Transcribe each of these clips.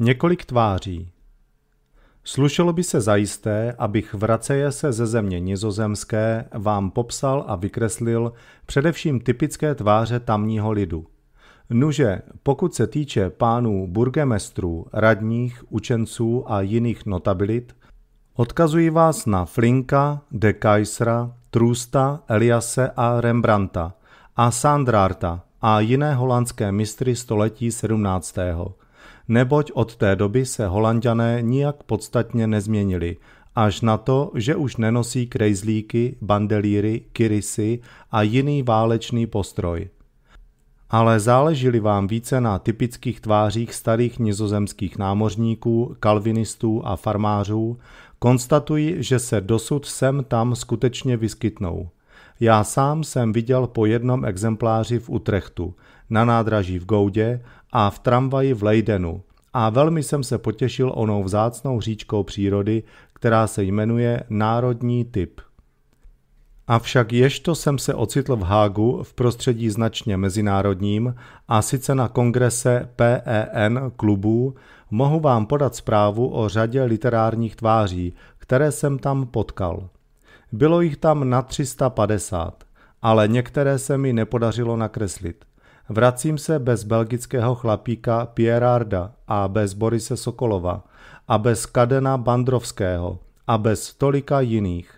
Několik tváří. Slušelo by se zajisté, abych vraceje se ze země nizozemské vám popsal a vykreslil především typické tváře tamního lidu. Nuže, pokud se týče pánů burgemestrů, radních, učenců a jiných notabilit, odkazuji vás na Flinka, de Kaisera, Trusta, Eliase a Rembrandta a Sandrarta a jiné holandské mistry století 17 neboť od té doby se holanděné nijak podstatně nezměnili, až na to, že už nenosí krejzlíky, bandelíry, kirisy a jiný válečný postroj. Ale záleželi vám více na typických tvářích starých nizozemských námořníků, kalvinistů a farmářů, konstatuji, že se dosud sem tam skutečně vyskytnou. Já sám jsem viděl po jednom exempláři v Utrechtu, na nádraží v Goudě a v tramvaji v Leidenu. A velmi jsem se potěšil onou vzácnou říčkou přírody, která se jmenuje Národní typ. Avšak ještě jsem se ocitl v Hágu v prostředí značně mezinárodním a sice na kongrese PEN klubů, mohu vám podat zprávu o řadě literárních tváří, které jsem tam potkal. Bylo jich tam na 350, ale některé se mi nepodařilo nakreslit. Vracím se bez belgického chlapíka Pierarda a bez Borise Sokolova a bez Kadena Bandrovského a bez tolika jiných.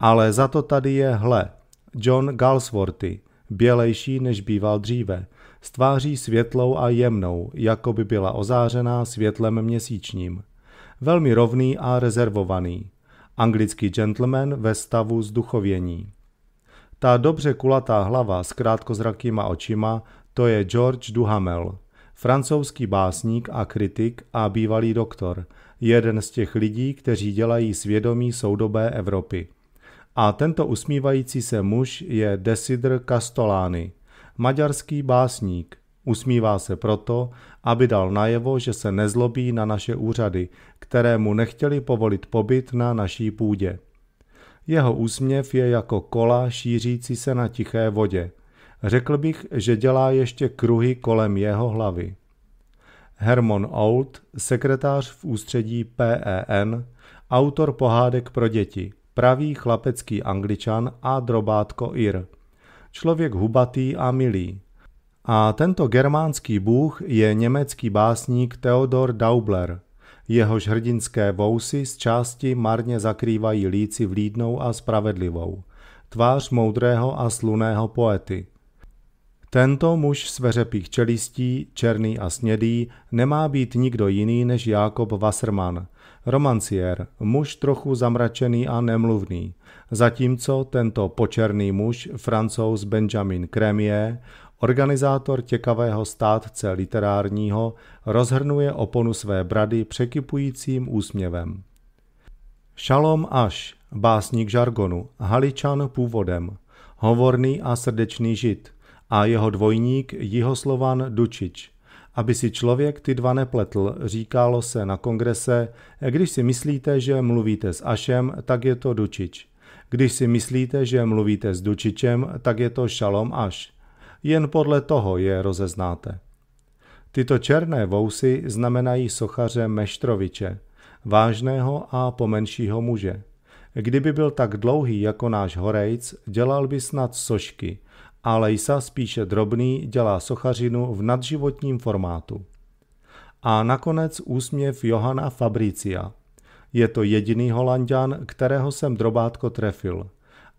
Ale za to tady je hle, John Galsworthy, bělejší než býval dříve, s tváří světlou a jemnou, jako by byla ozářená světlem měsíčním. Velmi rovný a rezervovaný. Anglický gentleman ve stavu zduchovění. Ta dobře kulatá hlava s krátkozrakýma očima to je George Duhamel, francouzský básník a kritik a bývalý doktor, jeden z těch lidí, kteří dělají svědomí soudobé Evropy. A tento usmívající se muž je Desidr Castolány, maďarský básník. Usmívá se proto, aby dal najevo, že se nezlobí na naše úřady, které mu nechtěli povolit pobyt na naší půdě. Jeho úsměv je jako kola šířící se na tiché vodě – Řekl bych, že dělá ještě kruhy kolem jeho hlavy. Hermon Old, sekretář v ústředí PEN, autor pohádek pro děti, pravý chlapecký angličan a drobátko Ir. Člověk hubatý a milý. A tento germánský bůh je německý básník Theodor Daubler. Jehož hrdinské vousy z části marně zakrývají líci vlídnou a spravedlivou. Tvář moudrého a sluného poety – tento muž s veřepých čelistí, černý a snědý, nemá být nikdo jiný než Jakob Wasserman, romanciér, muž trochu zamračený a nemluvný. Zatímco tento počerný muž, francouz Benjamin Cremier, organizátor těkavého státce literárního, rozhrnuje oponu své brady překypujícím úsměvem. Šalom Aš, básník žargonu, haličan původem, hovorný a srdečný žid – a jeho dvojník Jihoslovan Dučič. Aby si člověk ty dva nepletl, říkalo se na kongrese, když si myslíte, že mluvíte s Ašem, tak je to Dučič. Když si myslíte, že mluvíte s Dučičem, tak je to Šalom Aš. Jen podle toho je rozeznáte. Tyto černé vousy znamenají sochaře Meštroviče, vážného a pomenšího muže. Kdyby byl tak dlouhý jako náš horejc, dělal by snad sošky a Lejsa spíše drobný dělá sochařinu v nadživotním formátu. A nakonec úsměv Johana Fabricia. Je to jediný holandian, kterého jsem drobátko trefil.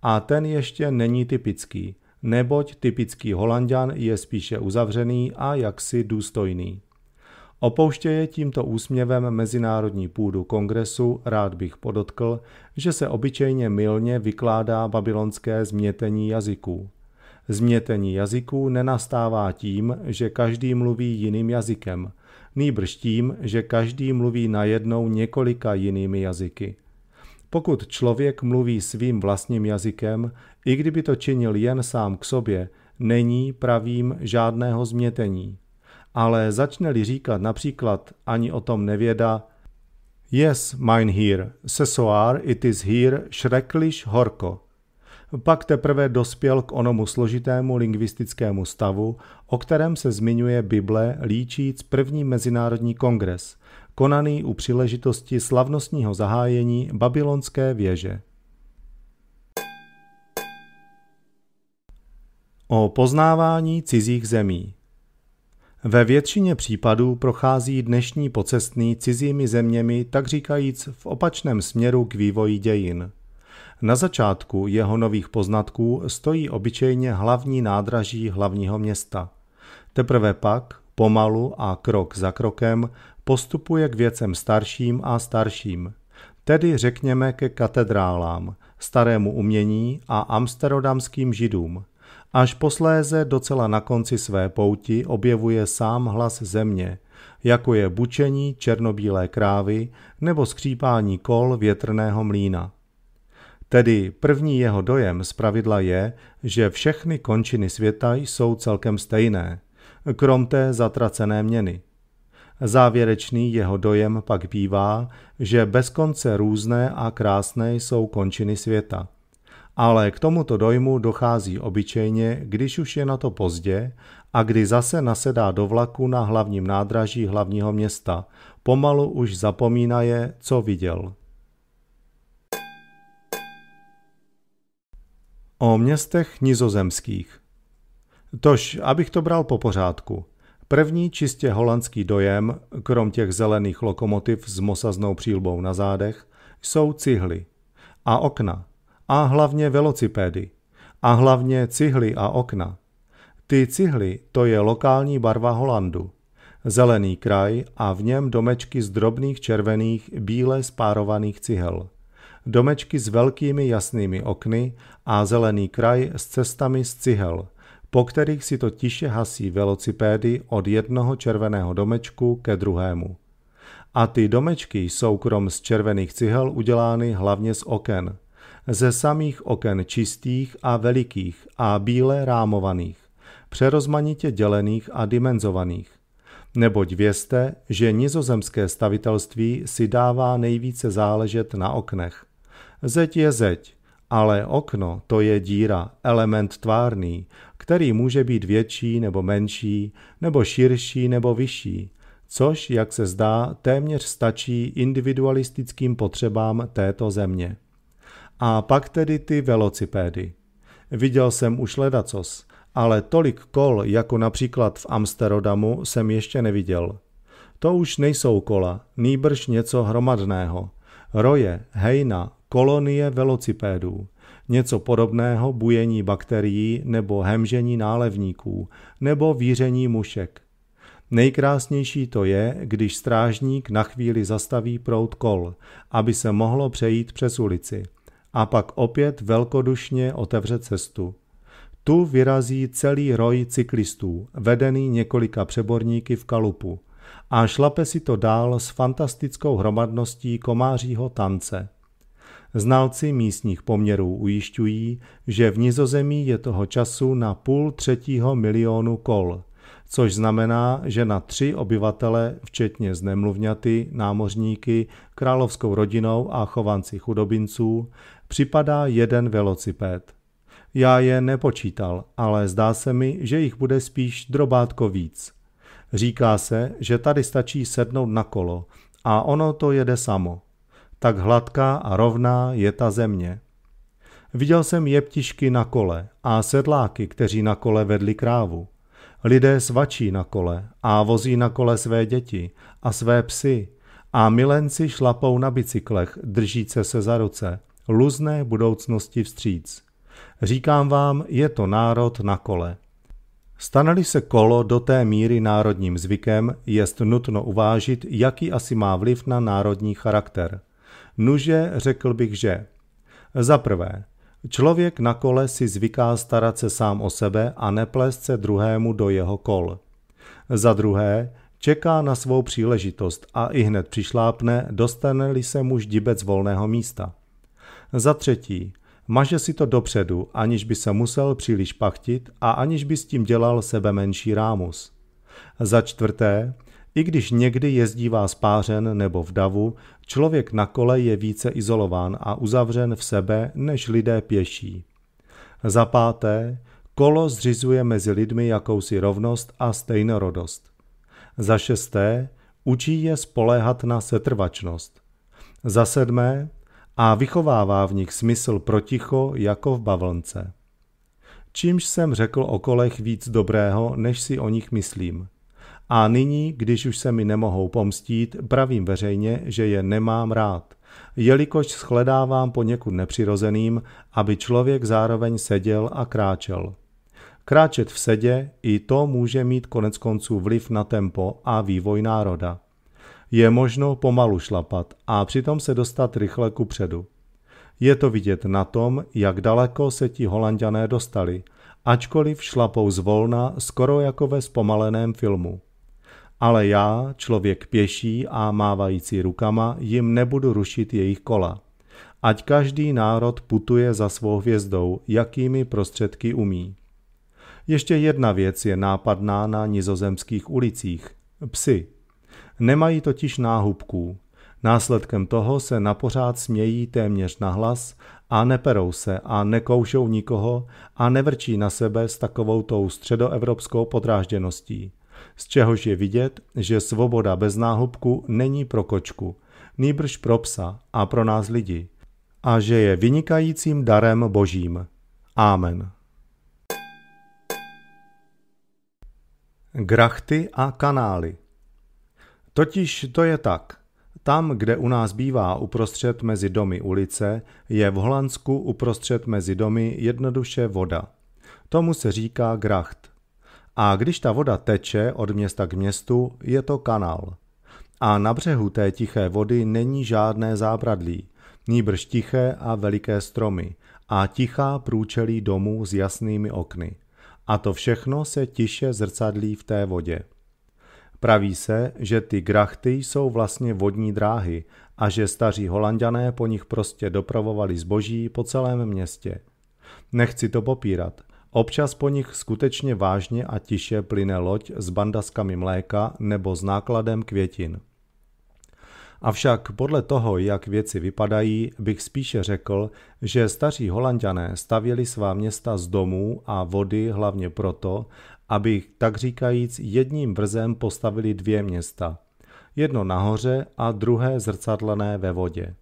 A ten ještě není typický, neboť typický holandian je spíše uzavřený a jaksi důstojný. Opouštěje tímto úsměvem mezinárodní půdu kongresu, rád bych podotkl, že se obyčejně milně vykládá babylonské změtení jazyků – Změtení jazyků nenastává tím, že každý mluví jiným jazykem, nýbrž tím, že každý mluví najednou několika jinými jazyky. Pokud člověk mluví svým vlastním jazykem, i kdyby to činil jen sám k sobě, není pravým žádného změtení. Ale začne-li říkat například ani o tom nevěda, Yes, mein hier, se soar it is here schrecklich horko pak teprve dospěl k onomu složitému lingvistickému stavu, o kterém se zmiňuje Bible líčíc první mezinárodní kongres, konaný u příležitosti slavnostního zahájení babylonské věže. O poznávání cizích zemí ve většině případů prochází dnešní pocestný cizími zeměmi, tak říkajíc, v opačném směru k vývoji dějin – na začátku jeho nových poznatků stojí obyčejně hlavní nádraží hlavního města. Teprve pak, pomalu a krok za krokem, postupuje k věcem starším a starším, tedy řekněme ke katedrálám, starému umění a Amsterodamským židům. Až posléze docela na konci své pouti objevuje sám hlas země, jako je bučení černobílé krávy nebo skřípání kol větrného mlýna. Tedy první jeho dojem pravidla je, že všechny končiny světa jsou celkem stejné, krom té zatracené měny. Závěrečný jeho dojem pak bývá, že bez konce různé a krásné jsou končiny světa. Ale k tomuto dojmu dochází obyčejně, když už je na to pozdě a kdy zase nasedá do vlaku na hlavním nádraží hlavního města, pomalu už zapomíná je, co viděl. o městech nizozemských. Tož, abych to bral po pořádku. První čistě holandský dojem, krom těch zelených lokomotiv s mosaznou přílbou na zádech, jsou cihly a okna a hlavně velocipédy a hlavně cihly a okna. Ty cihly to je lokální barva Holandu. Zelený kraj a v něm domečky z drobných červených, bíle spárovaných cihel. Domečky s velkými jasnými okny a zelený kraj s cestami z cihel, po kterých si to tiše hasí velocipédy od jednoho červeného domečku ke druhému. A ty domečky jsou krom z červených cihel udělány hlavně z oken. Ze samých oken čistých a velikých a bíle rámovaných, přerozmanitě dělených a dimenzovaných. Neboť vězte, že nizozemské stavitelství si dává nejvíce záležet na oknech. Zeď je zeď, ale okno to je díra, element tvárný, který může být větší nebo menší, nebo širší nebo vyšší, což, jak se zdá, téměř stačí individualistickým potřebám této země. A pak tedy ty velocipédy. Viděl jsem už ledacos, ale tolik kol, jako například v Amsterdamu, jsem ještě neviděl. To už nejsou kola, nýbrž něco hromadného. Roje, hejna, kolonie velocipédů. Něco podobného bujení bakterií nebo hemžení nálevníků nebo víření mušek. Nejkrásnější to je, když strážník na chvíli zastaví prout kol, aby se mohlo přejít přes ulici, a pak opět velkodušně otevře cestu. Tu vyrazí celý roj cyklistů, vedený několika přeborníky v kalupu, a šlape si to dál s fantastickou hromadností komářího tance – Znalci místních poměrů ujišťují, že v Nizozemí je toho času na půl třetího milionu kol, což znamená, že na tři obyvatele, včetně znemluvňaty, námořníky, královskou rodinou a chovanci chudobinců, připadá jeden velocipéd. Já je nepočítal, ale zdá se mi, že jich bude spíš drobátko víc. Říká se, že tady stačí sednout na kolo a ono to jede samo – tak hladká a rovná je ta země. Viděl jsem jeptišky na kole a sedláky, kteří na kole vedli krávu. Lidé svačí na kole a vozí na kole své děti a své psy a milenci šlapou na bicyklech, držíce se za ruce, luzné budoucnosti vstříc. Říkám vám, je to národ na kole. Staneli se kolo do té míry národním zvykem, jest nutno uvážit, jaký asi má vliv na národní charakter – Nuže řekl bych, že za prvé, člověk na kole si zvyká starat se sám o sebe a neplést se druhému do jeho kol. Za druhé, čeká na svou příležitost a i hned přišlápne, dostane-li se mu ždibec volného místa. Za třetí, maže si to dopředu, aniž by se musel příliš pachtit a aniž by s tím dělal sebe menší rámus. Za čtvrté, i když někdy jezdívá spářen nebo v davu, člověk na kole je více izolován a uzavřen v sebe než lidé pěší. Za páté, kolo zřizuje mezi lidmi jakousi rovnost a stejnorodost. Za šesté, učí je spoléhat na setrvačnost. Za sedmé, a vychovává v nich smysl proticho jako v bavlnce. Čímž jsem řekl o kolech víc dobrého, než si o nich myslím – a nyní, když už se mi nemohou pomstít, pravím veřejně, že je nemám rád, jelikož shledávám poněkud nepřirozeným, aby člověk zároveň seděl a kráčel. Kráčet v sedě, i to může mít konec konců vliv na tempo a vývoj národa. Je možno pomalu šlapat a přitom se dostat rychle ku předu. Je to vidět na tom, jak daleko se ti holanděné dostali, ačkoliv šlapou zvolna skoro jako ve zpomaleném filmu ale já, člověk pěší a mávající rukama, jim nebudu rušit jejich kola. Ať každý národ putuje za svou hvězdou, jakými prostředky umí. Ještě jedna věc je nápadná na nizozemských ulicích. Psy. Nemají totiž náhubků. Následkem toho se napořád smějí téměř na hlas a neperou se a nekoušou nikoho a nevrčí na sebe s takovou tou středoevropskou podrážděností – z čehož je vidět, že svoboda bez náhubku není pro kočku, nýbrž pro psa a pro nás lidi. A že je vynikajícím darem božím. Amen. Grachty a kanály Totiž to je tak. Tam, kde u nás bývá uprostřed mezi domy ulice, je v Holandsku uprostřed mezi domy jednoduše voda. Tomu se říká gracht. A když ta voda teče od města k městu, je to kanál. A na břehu té tiché vody není žádné zábradlí, nýbrž tiché a veliké stromy a tichá průčelí domů s jasnými okny. A to všechno se tiše zrcadlí v té vodě. Praví se, že ty grachty jsou vlastně vodní dráhy a že staří holanděné po nich prostě dopravovali zboží po celém městě. Nechci to popírat – Občas po nich skutečně vážně a tiše plyne loď s bandaskami mléka nebo s nákladem květin. Avšak podle toho, jak věci vypadají, bych spíše řekl, že staří holanděné stavěli svá města z domů a vody hlavně proto, aby tak říkajíc jedním vrzem postavili dvě města. Jedno nahoře a druhé zrcadlené ve vodě.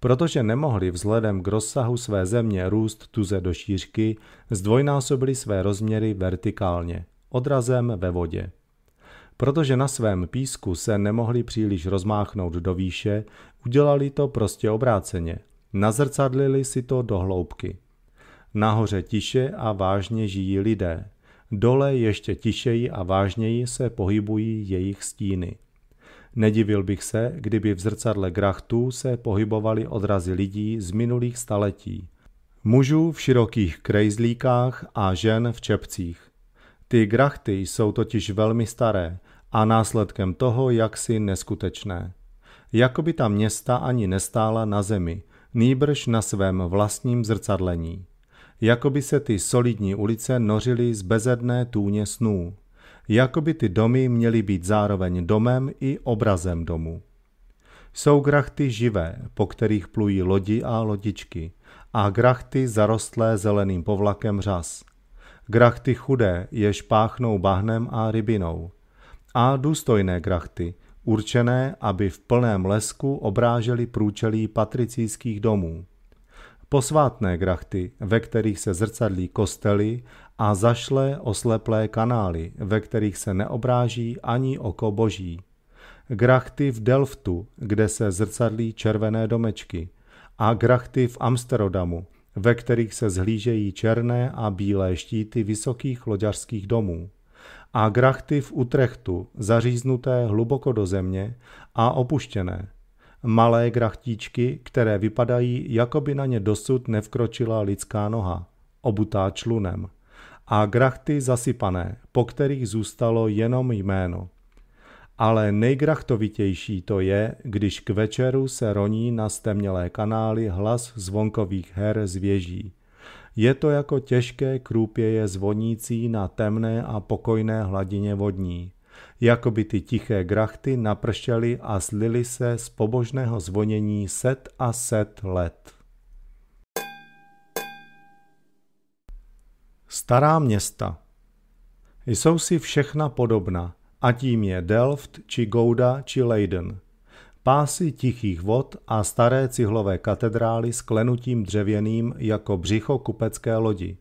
Protože nemohli vzhledem k rozsahu své země růst tuze do šířky, zdvojnásobili své rozměry vertikálně, odrazem ve vodě. Protože na svém písku se nemohli příliš rozmáchnout do výše, udělali to prostě obráceně. Nazrcadlili si to do hloubky. Nahoře tiše a vážně žijí lidé. Dole ještě tišeji a vážněji se pohybují jejich stíny. Nedivil bych se, kdyby v zrcadle grachtů se pohybovaly odrazy lidí z minulých staletí. Mužů v širokých krejzlíkách a žen v čepcích. Ty grachty jsou totiž velmi staré a následkem toho jaksi neskutečné. Jakoby ta města ani nestála na zemi, nýbrž na svém vlastním zrcadlení. Jakoby se ty solidní ulice nořily z bezedné tůně snů jako by ty domy měly být zároveň domem i obrazem domu. Jsou grachty živé, po kterých plují lodi a lodičky, a grachty zarostlé zeleným povlakem řas. Grachty chudé, jež páchnou bahnem a rybinou. A důstojné grachty, určené, aby v plném lesku obrážely průčelí patricijských domů. Posvátné grachty, ve kterých se zrcadlí kostely a zašle osleplé kanály, ve kterých se neobráží ani oko boží. Grachty v Delftu, kde se zrcadlí červené domečky, a grachty v Amsterdamu, ve kterých se zhlížejí černé a bílé štíty vysokých loďařských domů a grachty v Utrechtu, zaříznuté hluboko do země a opuštěné. Malé grachtíčky, které vypadají, jako by na ně dosud nevkročila lidská noha, obutá člunem a grachty zasypané, po kterých zůstalo jenom jméno. Ale nejgrachtovitější to je, když k večeru se roní na stemnělé kanály hlas zvonkových her z věží. Je to jako těžké krůpěje zvonící na temné a pokojné hladině vodní. jako by ty tiché grachty napršely a slily se z pobožného zvonění set a set let. Stará města jsou si všechna podobna, a tím je Delft či Gouda či Leiden. Pásy tichých vod a staré cihlové katedrály s klenutím dřevěným jako břicho kupecké lodi.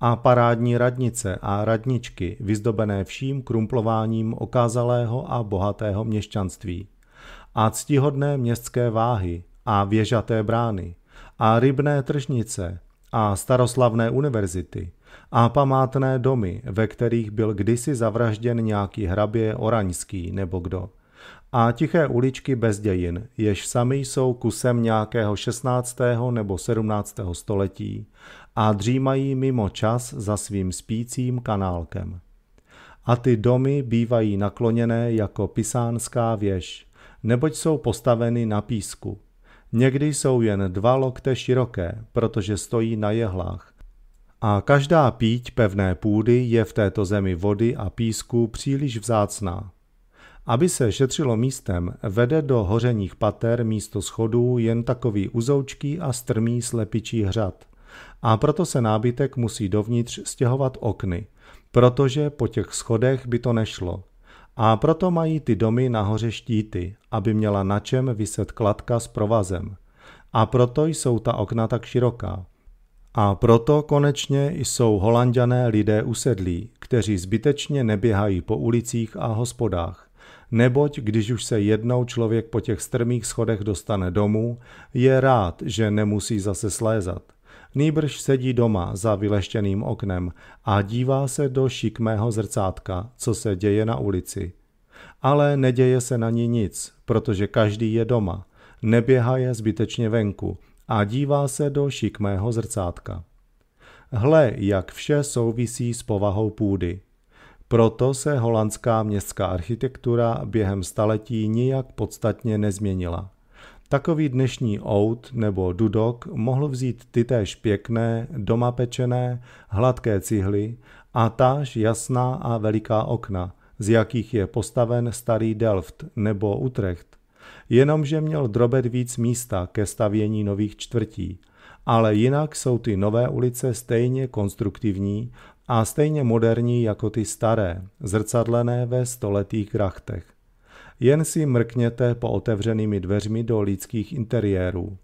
A parádní radnice a radničky vyzdobené vším krumplováním okázalého a bohatého měšťanství. A ctihodné městské váhy a věžaté brány a rybné tržnice a staroslavné univerzity – a památné domy, ve kterých byl kdysi zavražděn nějaký hrabě Oraňský nebo kdo. A tiché uličky bez dějin, jež sami jsou kusem nějakého 16. nebo 17. století a dřímají mimo čas za svým spícím kanálkem. A ty domy bývají nakloněné jako pisánská věž, neboť jsou postaveny na písku. Někdy jsou jen dva lokte široké, protože stojí na jehlách a každá píť pevné půdy je v této zemi vody a písku příliš vzácná. Aby se šetřilo místem, vede do hořených pater místo schodů jen takový uzoučký a strmý slepičí hřad. A proto se nábytek musí dovnitř stěhovat okny, protože po těch schodech by to nešlo. A proto mají ty domy nahoře štíty, aby měla na čem vyset kladka s provazem. A proto jsou ta okna tak široká, a proto konečně jsou holanděné lidé usedlí, kteří zbytečně neběhají po ulicích a hospodách. Neboť když už se jednou člověk po těch strmých schodech dostane domů, je rád, že nemusí zase slézat. Nýbrž sedí doma za vyleštěným oknem a dívá se do šikmého zrcátka, co se děje na ulici. Ale neděje se na ní nic, protože každý je doma. Neběhá je zbytečně venku, a dívá se do šikmého zrcátka. Hle, jak vše souvisí s povahou půdy. Proto se holandská městská architektura během staletí nijak podstatně nezměnila. Takový dnešní out nebo dudok mohl vzít tytéž pěkné, doma pečené, hladké cihly a táž jasná a veliká okna, z jakých je postaven starý Delft nebo Utrecht, jenomže měl drobet víc místa ke stavění nových čtvrtí. Ale jinak jsou ty nové ulice stejně konstruktivní a stejně moderní jako ty staré, zrcadlené ve stoletých krachtech. Jen si mrkněte po otevřenými dveřmi do lidských interiérů.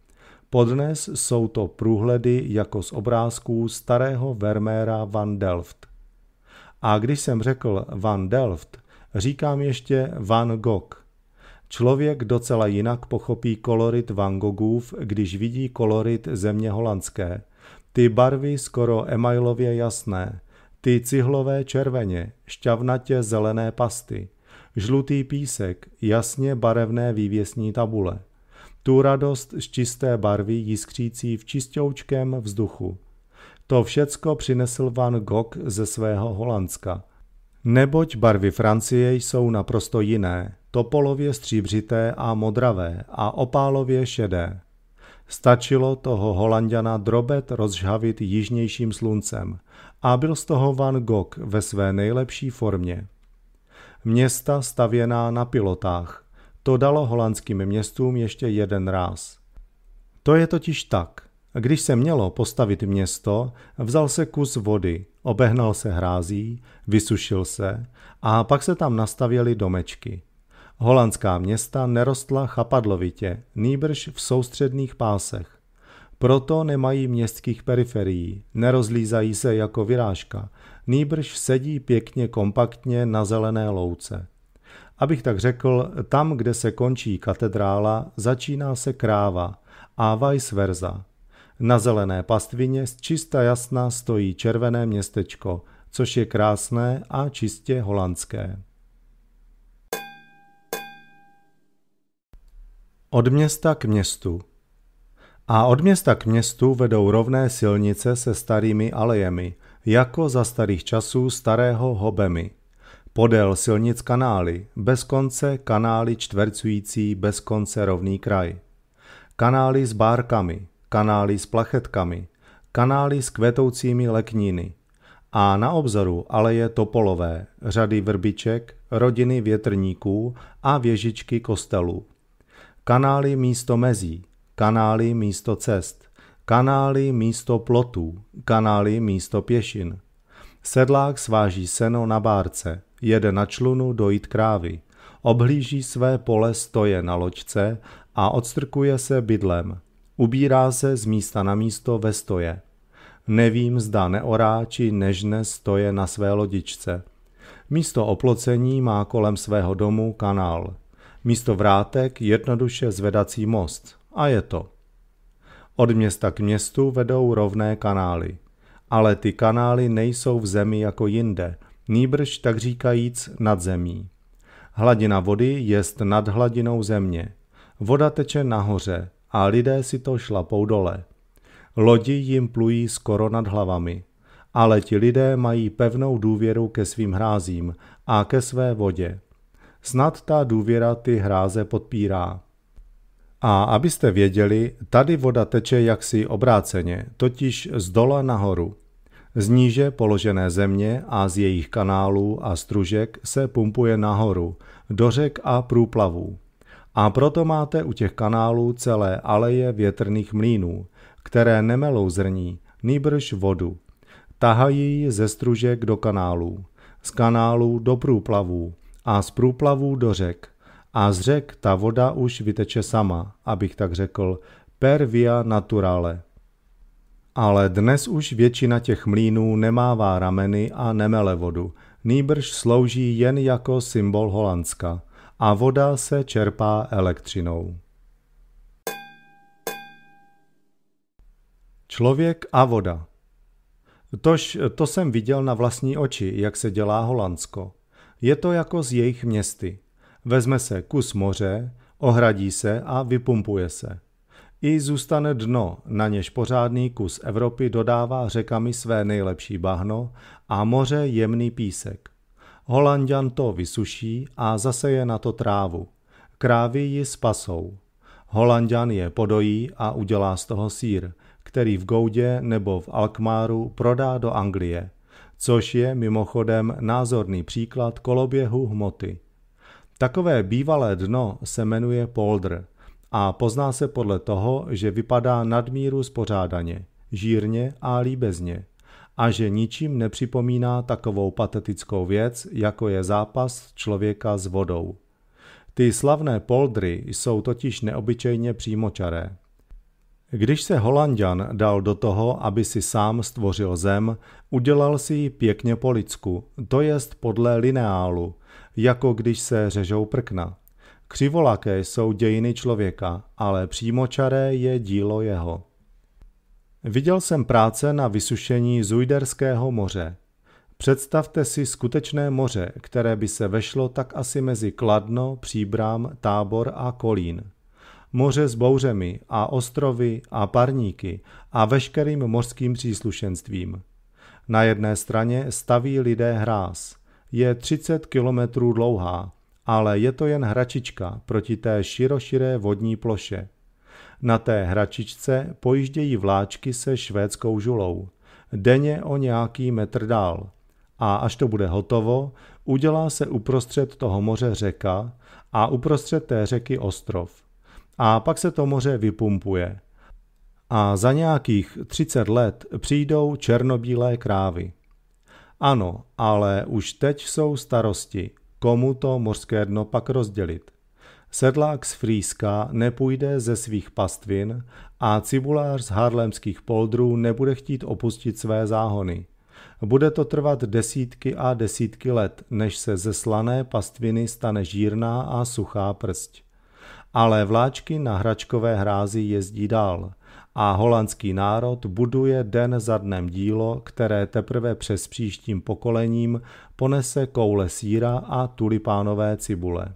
Podnes jsou to průhledy jako z obrázků starého Vermeera van Delft. A když jsem řekl van Delft, říkám ještě van Gogh, Člověk docela jinak pochopí kolorit Van Goghův, když vidí kolorit země holandské. Ty barvy skoro emailově jasné, ty cihlové červeně, šťavnatě zelené pasty, žlutý písek, jasně barevné vývěsní tabule. Tu radost z čisté barvy jiskřící v čistoučkém vzduchu. To všecko přinesl Van Gogh ze svého Holandska. Neboť barvy Francie jsou naprosto jiné topolově stříbřité a modravé a opálově šedé. Stačilo toho holanděna drobet rozžhavit jižnějším sluncem a byl z toho Van Gogh ve své nejlepší formě. Města stavěná na pilotách. To dalo holandským městům ještě jeden ráz. To je totiž tak. Když se mělo postavit město, vzal se kus vody, obehnal se hrází, vysušil se a pak se tam nastavěly domečky – Holandská města nerostla chapadlovitě, nýbrž v soustředných pásech. Proto nemají městských periferií, nerozlízají se jako vyrážka, nýbrž sedí pěkně kompaktně na zelené louce. Abych tak řekl, tam, kde se končí katedrála, začíná se kráva a vice versa. Na zelené pastvině z čista jasná stojí červené městečko, což je krásné a čistě holandské. Od města k městu. A od města k městu vedou rovné silnice se starými alejemi, jako za starých časů starého Hobemy. Podél silnic kanály, bez konce kanály čtvercující bez konce rovný kraj. Kanály s bárkami, kanály s plachetkami, kanály s kvetoucími lekníny. A na obzoru ale je topolové, řady vrbiček, rodiny větrníků a věžičky kostelů kanály místo mezí, kanály místo cest, kanály místo plotů, kanály místo pěšin. Sedlák sváží seno na bárce, jede na člunu dojít krávy, obhlíží své pole stoje na loďce a odstrkuje se bydlem. Ubírá se z místa na místo ve stoje. Nevím, zda neorá či nežne stoje na své lodičce. Místo oplocení má kolem svého domu kanál. Místo vrátek jednoduše zvedací most. A je to. Od města k městu vedou rovné kanály. Ale ty kanály nejsou v zemi jako jinde, nýbrž tak říkajíc nad zemí. Hladina vody jest nad hladinou země. Voda teče nahoře a lidé si to šlapou dole. Lodi jim plují skoro nad hlavami. Ale ti lidé mají pevnou důvěru ke svým hrázím a ke své vodě. Snad ta důvěra ty hráze podpírá. A abyste věděli, tady voda teče jaksi obráceně, totiž z dola nahoru. Z níže položené země a z jejich kanálů a stružek se pumpuje nahoru, do řek a průplavů. A proto máte u těch kanálů celé aleje větrných mlínů, které nemelou zrní, nýbrž vodu. Tahají ji ze stružek do kanálů, z kanálů do průplavů a z průplavů do řek. A z řek ta voda už vyteče sama, abych tak řekl, per via naturale. Ale dnes už většina těch mlínů nemává rameny a nemele vodu, nýbrž slouží jen jako symbol Holandska a voda se čerpá elektřinou. Člověk a voda Tož to jsem viděl na vlastní oči, jak se dělá Holandsko. Je to jako z jejich městy. Vezme se kus moře, ohradí se a vypumpuje se. I zůstane dno, na něž pořádný kus Evropy dodává řekami své nejlepší bahno a moře jemný písek. Holandian to vysuší a zaseje na to trávu. Krávy ji spasou. Holandian je podojí a udělá z toho sír, který v Goudě nebo v Alkmáru prodá do Anglie – což je mimochodem názorný příklad koloběhu hmoty. Takové bývalé dno se jmenuje poldr a pozná se podle toho, že vypadá nadmíru spořádaně, žírně a líbezně a že ničím nepřipomíná takovou patetickou věc, jako je zápas člověka s vodou. Ty slavné poldry jsou totiž neobyčejně přímočaré. Když se Holandian dal do toho, aby si sám stvořil zem, udělal si ji pěkně po lidsku, to jest podle lineálu, jako když se řežou prkna. Křivolaké jsou dějiny člověka, ale přímočaré je dílo jeho. Viděl jsem práce na vysušení Zujderského moře. Představte si skutečné moře, které by se vešlo tak asi mezi Kladno, Příbram, Tábor a Kolín – moře s bouřemi a ostrovy a parníky a veškerým mořským příslušenstvím. Na jedné straně staví lidé hráz. Je 30 kilometrů dlouhá, ale je to jen hračička proti té široširé vodní ploše. Na té hračičce pojíždějí vláčky se švédskou žulou. Denně o nějaký metr dál. A až to bude hotovo, udělá se uprostřed toho moře řeka a uprostřed té řeky ostrov a pak se to moře vypumpuje. A za nějakých 30 let přijdou černobílé krávy. Ano, ale už teď jsou starosti, komu to mořské dno pak rozdělit. Sedlák z Frýska nepůjde ze svých pastvin a cibulář z harlemských poldrů nebude chtít opustit své záhony. Bude to trvat desítky a desítky let, než se ze slané pastviny stane žírná a suchá prst ale vláčky na hračkové hrázi jezdí dál a holandský národ buduje den za dnem dílo, které teprve přes příštím pokolením ponese koule síra a tulipánové cibule.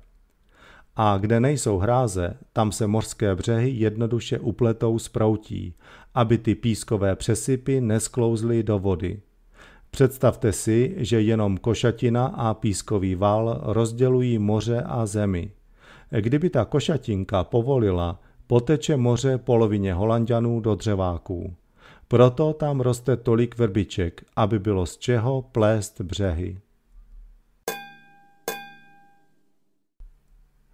A kde nejsou hráze, tam se mořské břehy jednoduše upletou s proutí, aby ty pískové přesypy nesklouzly do vody. Představte si, že jenom košatina a pískový val rozdělují moře a zemi – Kdyby ta košatinka povolila, poteče moře polovině holanděnů do dřeváků. Proto tam roste tolik vrbiček, aby bylo z čeho plést břehy.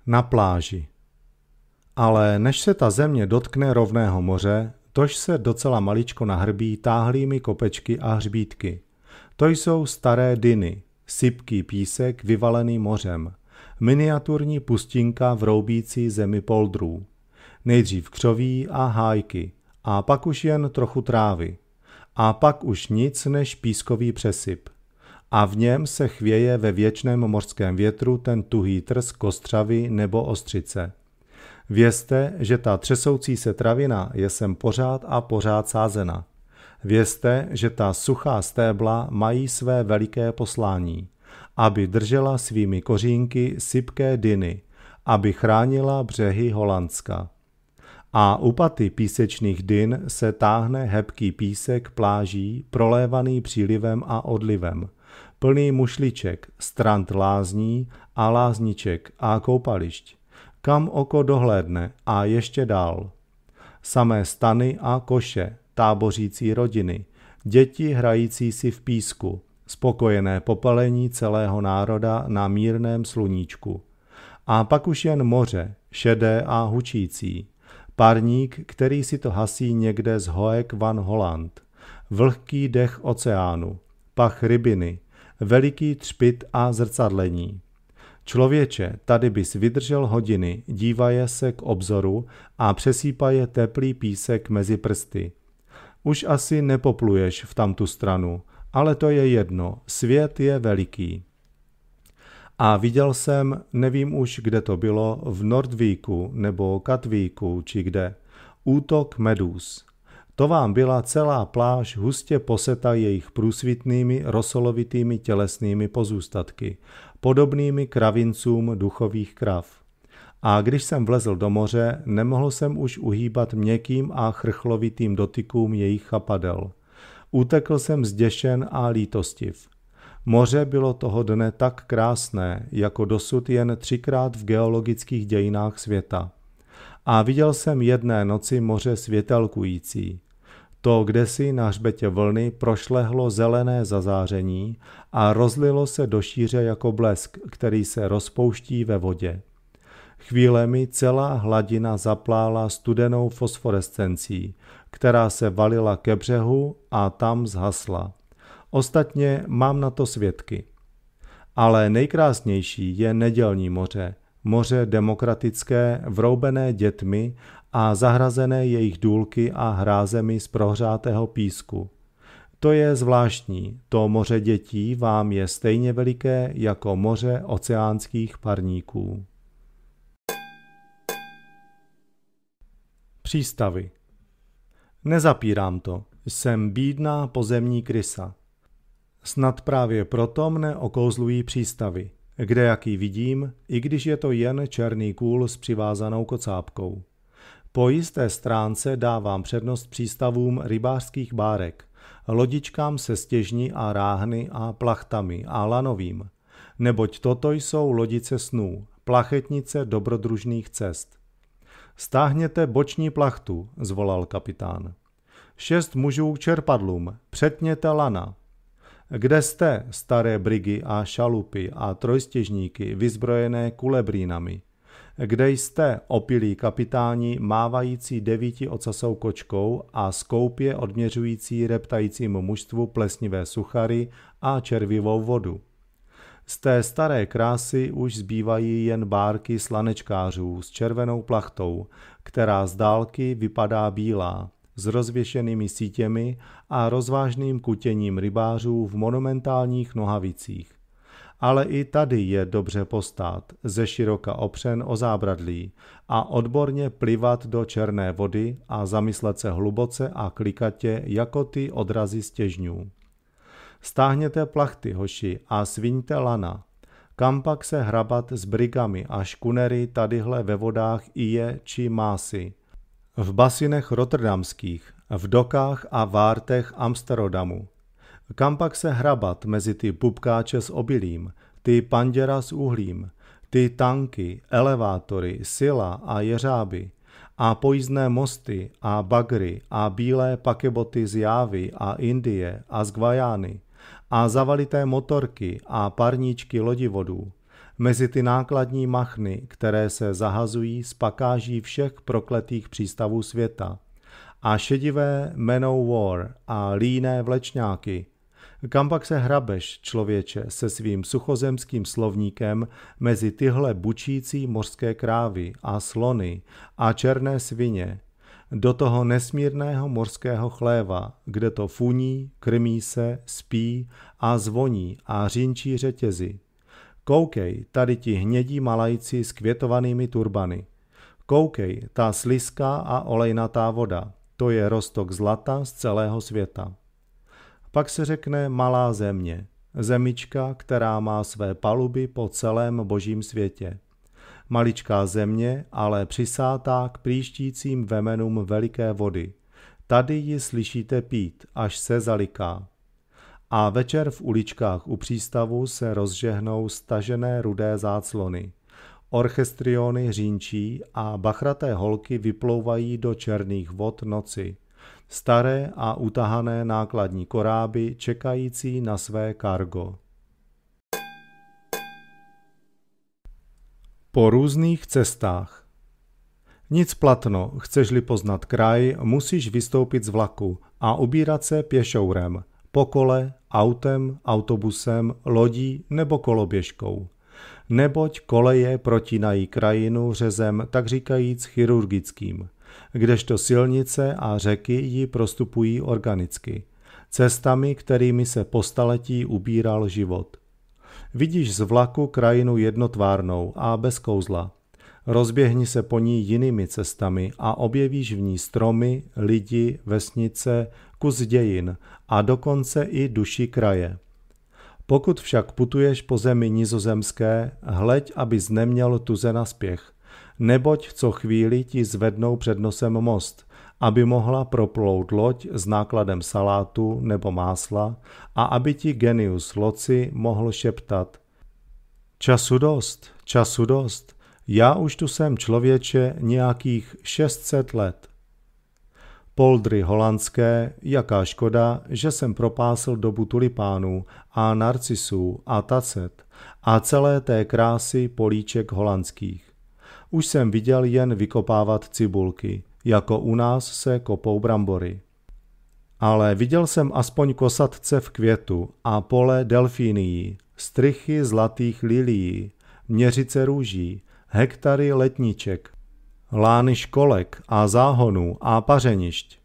Na pláži. Ale než se ta země dotkne rovného moře, tož se docela maličko nahrbí táhlými kopečky a hřbítky. To jsou staré dyny, sypký písek vyvalený mořem – miniaturní pustinka v roubící zemi poldrů. Nejdřív křoví a hájky, a pak už jen trochu trávy. A pak už nic než pískový přesyp. A v něm se chvěje ve věčném mořském větru ten tuhý trs kostřavy nebo ostřice. Vězte, že ta třesoucí se travina je sem pořád a pořád sázena. Vězte, že ta suchá stébla mají své veliké poslání aby držela svými kořínky sypké dyny, aby chránila břehy Holandska. A u paty písečných dyn se táhne hebký písek pláží, prolévaný přílivem a odlivem, plný mušliček, strand lázní a lázniček a koupališť, kam oko dohlédne a ještě dál. Samé stany a koše, tábořící rodiny, děti hrající si v písku – spokojené popalení celého národa na mírném sluníčku. A pak už jen moře, šedé a hučící. Parník, který si to hasí někde z hoek Van Holland. Vlhký dech oceánu, pach rybiny, veliký třpit a zrcadlení. Člověče, tady bys vydržel hodiny, dívaje se k obzoru a přesýpaje teplý písek mezi prsty. Už asi nepopluješ v tamtu stranu, ale to je jedno, svět je veliký. A viděl jsem, nevím už, kde to bylo, v Nordvíku nebo Katvíku či kde, útok medus. To vám byla celá pláž hustě poseta jejich průsvitnými rosolovitými tělesnými pozůstatky, podobnými kravincům duchových krav. A když jsem vlezl do moře, nemohl jsem už uhýbat měkkým a chrchlovitým dotykům jejich chapadel – Utekl jsem zděšen a lítostiv. Moře bylo toho dne tak krásné, jako dosud jen třikrát v geologických dějinách světa. A viděl jsem jedné noci moře světelkující. To, kde si na hřbetě vlny prošlehlo zelené zazáření a rozlilo se do šíře jako blesk, který se rozpouští ve vodě. Chvílemi celá hladina zaplála studenou fosforescencí, která se valila ke břehu a tam zhasla. Ostatně mám na to svědky. Ale nejkrásnější je nedělní moře, moře demokratické, vroubené dětmi a zahrazené jejich důlky a hrázemi z prohřátého písku. To je zvláštní, to moře dětí vám je stejně veliké jako moře oceánských parníků. Přístavy Nezapírám to, jsem bídná pozemní krysa. Snad právě proto mne okouzlují přístavy, kde jaký vidím, i když je to jen černý kůl s přivázanou kocápkou. Po jisté stránce dávám přednost přístavům rybářských bárek, lodičkám se stěžní a ráhny a plachtami a lanovým, neboť toto jsou lodice snů, plachetnice dobrodružných cest. Stáhněte boční plachtu, zvolal kapitán. Šest mužů k čerpadlům, přetněte lana. Kde jste, staré brigy a šalupy a trojstěžníky vyzbrojené kulebrínami? Kde jste, opilí kapitáni, mávající devíti ocasou kočkou a skoupě odměřující reptajícímu mužstvu plesnivé suchary a červivou vodu? Z té staré krásy už zbývají jen bárky slanečkářů s červenou plachtou, která z dálky vypadá bílá, s rozvěšenými sítěmi a rozvážným kutěním rybářů v monumentálních nohavicích. Ale i tady je dobře postát, ze široka opřen o zábradlí a odborně plivat do černé vody a zamyslet se hluboce a klikatě jako ty odrazy stěžňů. Stáhněte plachty, hoši, a sviňte lana. Kam pak se hrabat s brigami a škunery tadyhle ve vodách je či Másy? V basinech rotterdamských, v dokách a vártech Amsterdamu. Kam pak se hrabat mezi ty pupkáče s obilím, ty panděra s uhlím, ty tanky, elevátory, sila a jeřáby a pojízdné mosty a bagry a bílé pakeboty z Jávy a Indie a z Gvajány – a zavalité motorky a parníčky lodivodů, mezi ty nákladní machny, které se zahazují z pakáží všech prokletých přístavů světa, a šedivé menou war a líné vlečňáky. Kam pak se hrabeš, člověče, se svým suchozemským slovníkem mezi tyhle bučící mořské krávy a slony a černé svině, do toho nesmírného morského chléva, kde to funí, krmí se, spí a zvoní a řinčí řetězy. Koukej, tady ti hnědí malajci s květovanými turbany. Koukej, ta sliská a olejnatá voda, to je rostok zlata z celého světa. Pak se řekne malá země, zemička, která má své paluby po celém božím světě. Maličká země, ale přisátá k příštícím vemenům veliké vody. Tady ji slyšíte pít, až se zaliká. A večer v uličkách u přístavu se rozžehnou stažené rudé záclony. Orchestriony hřínčí a bachraté holky vyplouvají do černých vod noci. Staré a utahané nákladní koráby čekající na své kargo. Po různých cestách. Nic platno, chceš-li poznat kraj, musíš vystoupit z vlaku a ubírat se pěšourem, po kole, autem, autobusem, lodí nebo koloběžkou. Neboť koleje protínají krajinu řezem tak říkajíc chirurgickým, kdežto silnice a řeky ji prostupují organicky, cestami, kterými se po staletí ubíral život – Vidíš z vlaku krajinu jednotvárnou a bez kouzla. Rozběhni se po ní jinými cestami a objevíš v ní stromy, lidi, vesnice, kus dějin a dokonce i duši kraje. Pokud však putuješ po zemi nizozemské, hleď, abys neměl tuze na spěch, neboť co chvíli ti zvednou před nosem most aby mohla proplout loď s nákladem salátu nebo másla a aby ti genius loci mohl šeptat Času dost, času dost, já už tu jsem člověče nějakých 600 let. Poldry holandské, jaká škoda, že jsem propásl dobu tulipánů a narcisů a tacet a celé té krásy políček holandských. Už jsem viděl jen vykopávat cibulky, jako u nás se kopou brambory. Ale viděl jsem aspoň kosatce v květu a pole delfínií, strychy zlatých lilií, měřice růží, hektary letniček, lány školek a záhonů a pařenišť.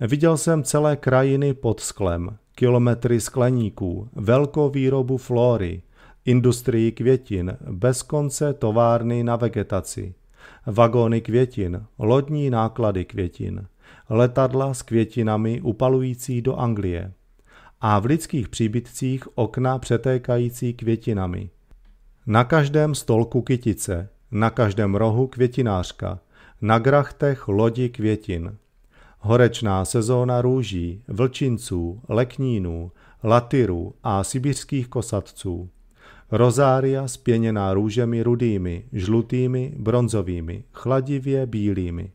Viděl jsem celé krajiny pod sklem, kilometry skleníků, velkou výrobu flóry, industrii květin, bez konce továrny na vegetaci vagóny květin, lodní náklady květin, letadla s květinami upalující do Anglie a v lidských příbytcích okna přetékající květinami. Na každém stolku kytice, na každém rohu květinářka, na grachtech lodi květin. Horečná sezóna růží, vlčinců, leknínů, latyrů a sibirských kosatců. Rozária spěněná růžemi rudými, žlutými, bronzovými, chladivě bílými.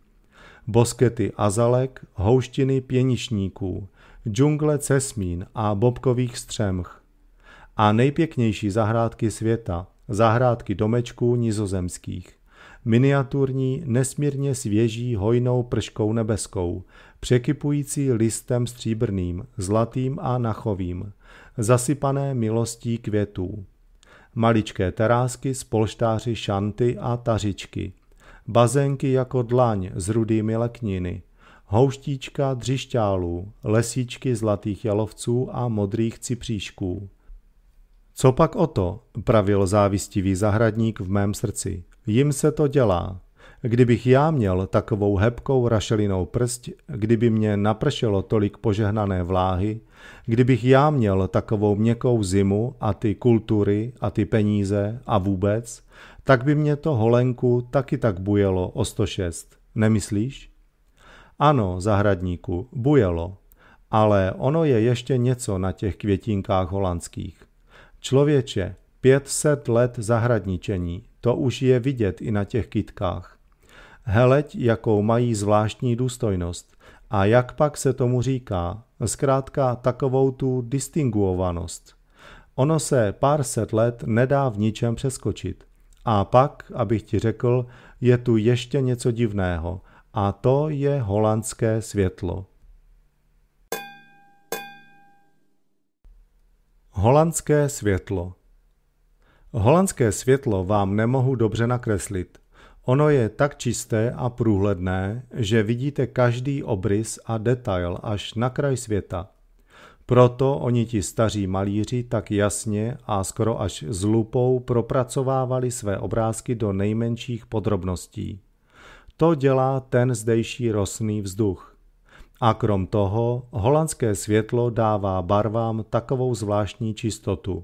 Boskety azalek, houštiny pěničníků, džungle cesmín a bobkových střemch. A nejpěknější zahrádky světa, zahrádky domečků nizozemských. Miniaturní, nesmírně svěží hojnou prškou nebeskou, překypující listem stříbrným, zlatým a nachovým, zasypané milostí květů maličké terásky s polštáři, šanty a tařičky. Bazénky jako dlaň s rudými lekniny. Houštíčka dřišťálů, lesíčky zlatých jalovců a modrých cipříšků. Co pak o to, pravil závistivý zahradník v mém srdci. Jim se to dělá. Kdybych já měl takovou hebkou rašelinou prst, kdyby mě napršelo tolik požehnané vláhy, kdybych já měl takovou měkkou zimu a ty kultury a ty peníze a vůbec, tak by mě to holenku taky tak bujelo o 106. Nemyslíš? Ano, zahradníku, bujelo. Ale ono je ještě něco na těch květinkách holandských. Člověče, 500 let zahradničení, to už je vidět i na těch kytkách heleď, jakou mají zvláštní důstojnost. A jak pak se tomu říká? Zkrátka takovou tu distinguovanost. Ono se pár set let nedá v ničem přeskočit. A pak, abych ti řekl, je tu ještě něco divného. A to je holandské světlo. Holandské světlo Holandské světlo vám nemohu dobře nakreslit – Ono je tak čisté a průhledné, že vidíte každý obrys a detail až na kraj světa. Proto oni ti staří malíři tak jasně a skoro až s lupou propracovávali své obrázky do nejmenších podrobností. To dělá ten zdejší rosný vzduch. A krom toho, holandské světlo dává barvám takovou zvláštní čistotu.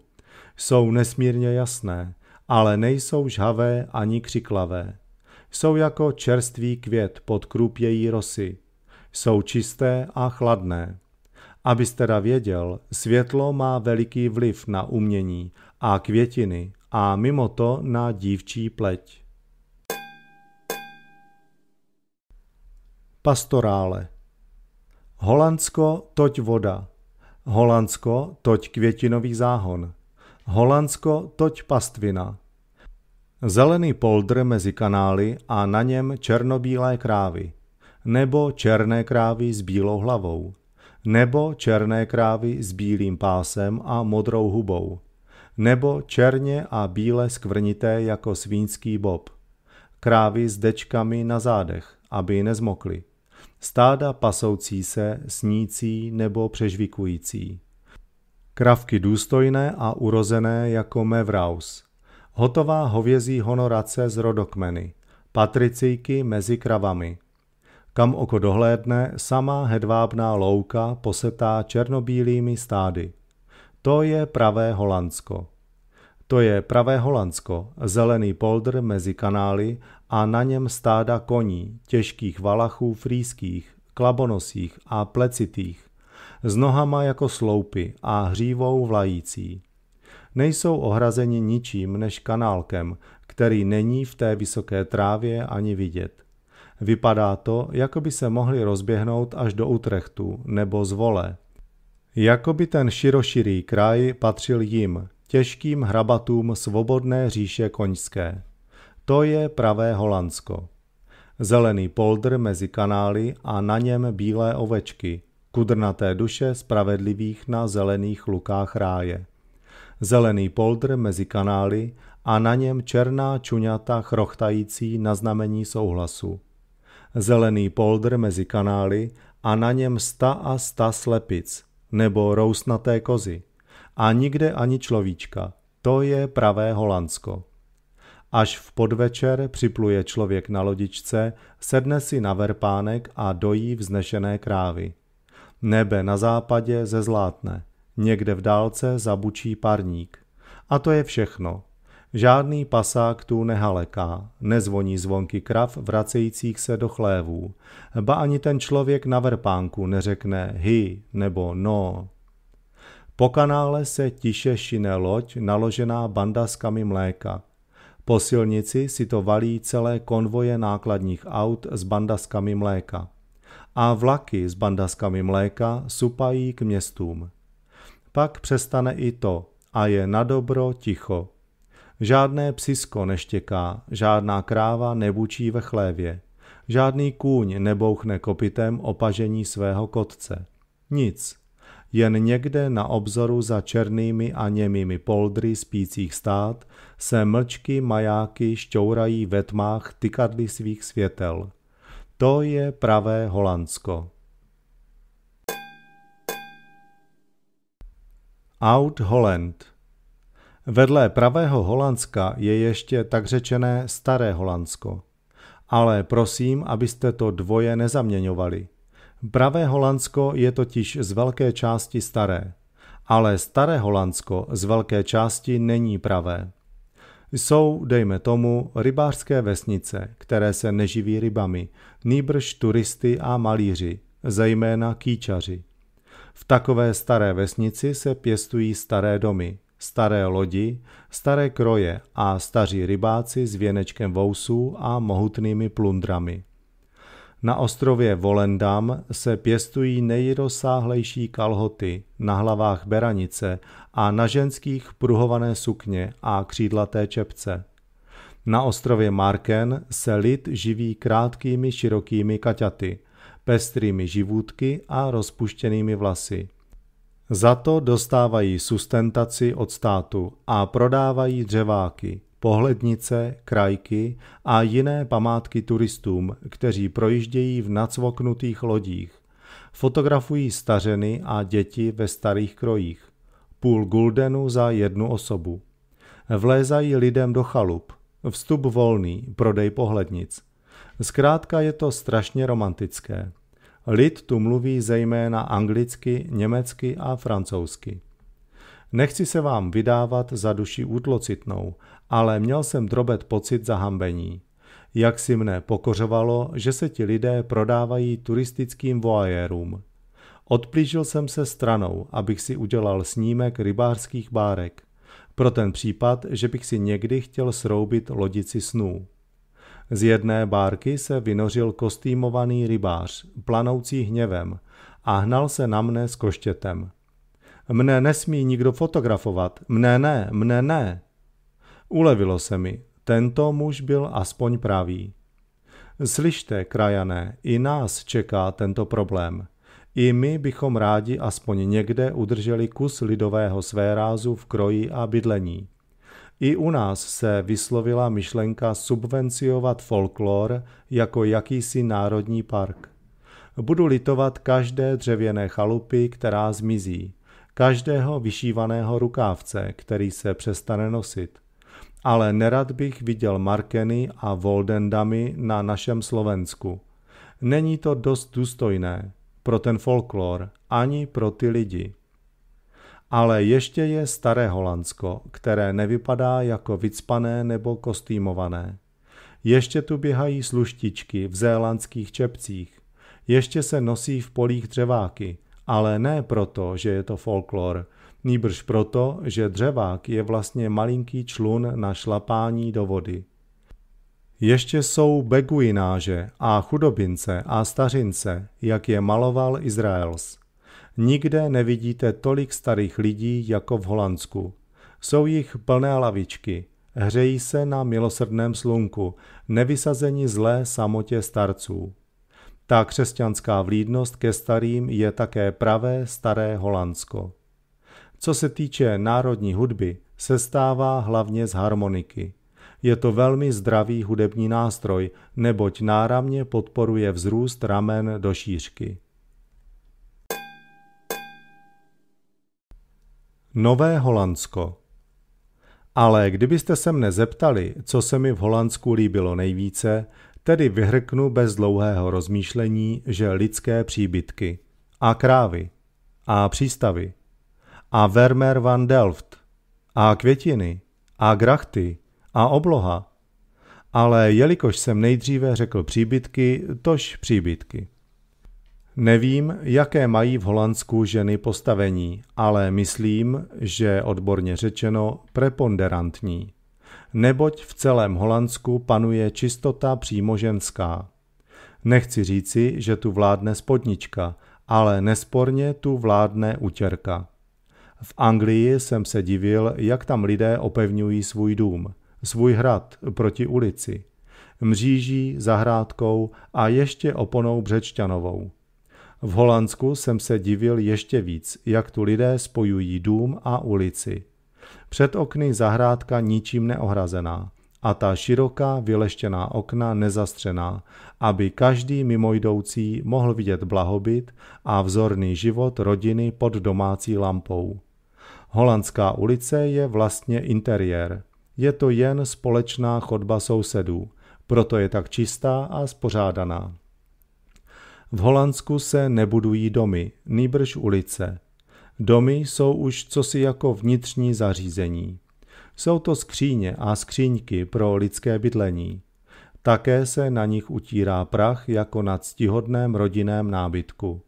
Jsou nesmírně jasné, ale nejsou žhavé ani křiklavé jsou jako čerstvý květ pod krůpějí rosy. Jsou čisté a chladné. Abys teda věděl, světlo má veliký vliv na umění a květiny a mimo to na dívčí pleť. Pastorále Holandsko toť voda, Holandsko toť květinový záhon, Holandsko toť pastvina – Zelený poldr mezi kanály a na něm černobílé krávy. Nebo černé krávy s bílou hlavou. Nebo černé krávy s bílým pásem a modrou hubou. Nebo černě a bíle skvrnité jako svínský bob. Krávy s dečkami na zádech, aby nezmokly. Stáda pasoucí se, snící nebo přežvikující. Kravky důstojné a urozené jako mevraus – Hotová hovězí honorace z rodokmeny, patricíky mezi kravami. Kam oko dohlédne, samá hedvábná louka posetá černobílými stády. To je pravé Holandsko. To je pravé Holandsko, zelený poldr mezi kanály a na něm stáda koní, těžkých valachů frýských, klabonosích a plecitých, s nohama jako sloupy a hřívou vlající nejsou ohrazeni ničím než kanálkem, který není v té vysoké trávě ani vidět. Vypadá to, jako by se mohli rozběhnout až do Utrechtu nebo z Vole. Jako by ten široširý kraj patřil jim, těžkým hrabatům svobodné říše koňské. To je pravé Holandsko. Zelený poldr mezi kanály a na něm bílé ovečky, kudrnaté duše spravedlivých na zelených lukách ráje zelený poldr mezi kanály a na něm černá čuňata chrochtající na znamení souhlasu. Zelený poldr mezi kanály a na něm sta a sta slepic, nebo rousnaté kozy. A nikde ani človíčka. To je pravé Holandsko. Až v podvečer připluje člověk na lodičce, sedne si na verpánek a dojí vznešené krávy. Nebe na západě zezlátne. Někde v dálce zabučí parník. A to je všechno. Žádný pasák tu nehaleká, nezvoní zvonky krav vracejících se do chlévů, ba ani ten člověk na verpánku neřekne hy nebo no. Po kanále se tiše šine loď naložená bandaskami mléka. Po silnici si to valí celé konvoje nákladních aut s bandaskami mléka. A vlaky s bandaskami mléka supají k městům pak přestane i to a je na dobro ticho. Žádné psisko neštěká, žádná kráva nebučí ve chlévě, žádný kůň nebouchne kopitem opažení svého kotce. Nic. Jen někde na obzoru za černými a němými poldry spících stát se mlčky majáky šťourají ve tmách tykadly svých světel. To je pravé Holandsko. Out Holland. Vedle pravého Holandska je ještě tak řečené Staré Holandsko. Ale prosím, abyste to dvoje nezaměňovali. Pravé Holandsko je totiž z velké části staré, ale Staré Holandsko z velké části není pravé. Jsou, dejme tomu, rybářské vesnice, které se neživí rybami, nýbrž turisty a malíři, zejména kýčaři. V takové staré vesnici se pěstují staré domy, staré lodi, staré kroje a staří rybáci s věnečkem vousů a mohutnými plundrami. Na ostrově Volendam se pěstují nejrozsáhlejší kalhoty, na hlavách beranice a na ženských pruhované sukně a křídlaté čepce. Na ostrově Marken se lid živí krátkými širokými kaťaty – pestrými živůdky a rozpuštěnými vlasy. Za to dostávají sustentaci od státu a prodávají dřeváky, pohlednice, krajky a jiné památky turistům, kteří projíždějí v nacvoknutých lodích. Fotografují stařeny a děti ve starých krojích. Půl guldenu za jednu osobu. Vlézají lidem do chalup. Vstup volný, prodej pohlednic. Zkrátka je to strašně romantické. Lid tu mluví zejména anglicky, německy a francouzsky. Nechci se vám vydávat za duši útlocitnou, ale měl jsem drobet pocit zahambení. Jak si mne pokořovalo, že se ti lidé prodávají turistickým voajérům. Odplížil jsem se stranou, abych si udělal snímek rybářských bárek. Pro ten případ, že bych si někdy chtěl sroubit lodici snů. Z jedné bárky se vynořil kostýmovaný rybář, planoucí hněvem, a hnal se na mne s koštětem. Mne nesmí nikdo fotografovat, mne ne, mne ne. Ulevilo se mi, tento muž byl aspoň pravý. Slyšte, krajané, i nás čeká tento problém. I my bychom rádi aspoň někde udrželi kus lidového svérázu v kroji a bydlení. I u nás se vyslovila myšlenka subvenciovat folklor jako jakýsi národní park. Budu litovat každé dřevěné chalupy, která zmizí, každého vyšívaného rukávce, který se přestane nosit. Ale nerad bych viděl Markeny a Voldendamy na našem Slovensku. Není to dost důstojné pro ten folklor ani pro ty lidi ale ještě je staré Holandsko, které nevypadá jako vycpané nebo kostýmované. Ještě tu běhají sluštičky v zélandských čepcích. Ještě se nosí v polích dřeváky, ale ne proto, že je to folklor, nýbrž proto, že dřevák je vlastně malinký člun na šlapání do vody. Ještě jsou beguináže a chudobince a stařince, jak je maloval Izraels. Nikde nevidíte tolik starých lidí jako v Holandsku. Jsou jich plné lavičky, hřejí se na milosrdném slunku, nevysazení zlé samotě starců. Ta křesťanská vlídnost ke starým je také pravé staré Holandsko. Co se týče národní hudby, sestává hlavně z harmoniky. Je to velmi zdravý hudební nástroj, neboť náramně podporuje vzrůst ramen do šířky. Nové Holandsko. Ale kdybyste se mne zeptali, co se mi v Holandsku líbilo nejvíce, tedy vyhrknu bez dlouhého rozmýšlení, že lidské příbytky a krávy a přístavy a Vermeer van Delft a květiny a grachty a obloha. Ale jelikož jsem nejdříve řekl příbytky, tož příbytky. Nevím, jaké mají v Holandsku ženy postavení, ale myslím, že odborně řečeno preponderantní. Neboť v celém Holandsku panuje čistota přímo ženská. Nechci říci, že tu vládne spodnička, ale nesporně tu vládne utěrka. V Anglii jsem se divil, jak tam lidé opevňují svůj dům, svůj hrad proti ulici, mříží, zahrádkou a ještě oponou břečťanovou – v Holandsku jsem se divil ještě víc, jak tu lidé spojují dům a ulici. Před okny zahrádka ničím neohrazená a ta široká vyleštěná okna nezastřená, aby každý mimojdoucí mohl vidět blahobyt a vzorný život rodiny pod domácí lampou. Holandská ulice je vlastně interiér. Je to jen společná chodba sousedů, proto je tak čistá a spořádaná. V Holandsku se nebudují domy, nýbrž ulice. Domy jsou už cosi jako vnitřní zařízení. Jsou to skříně a skříňky pro lidské bydlení. Také se na nich utírá prach jako na ctihodném rodinném nábytku.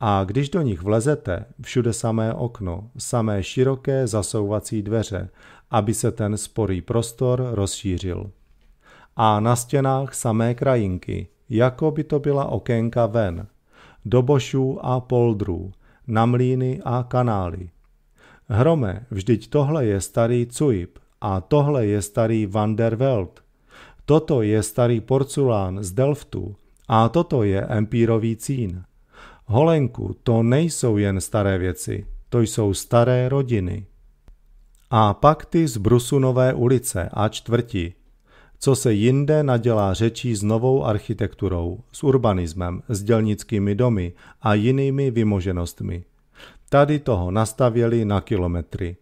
A když do nich vlezete, všude samé okno, samé široké zasouvací dveře, aby se ten sporý prostor rozšířil. A na stěnách samé krajinky – jako by to byla okénka ven, do bošů a poldrů, na mlíny a kanály. Hrome, vždyť tohle je starý Cuip a tohle je starý Van der Welt. Toto je starý porculán z Delftu a toto je empírový cín. Holenku, to nejsou jen staré věci, to jsou staré rodiny. A pak ty z Brusunové ulice a čtvrti, co se jinde nadělá řečí s novou architekturou, s urbanismem, s dělnickými domy a jinými vymoženostmi. Tady toho nastavěli na kilometry.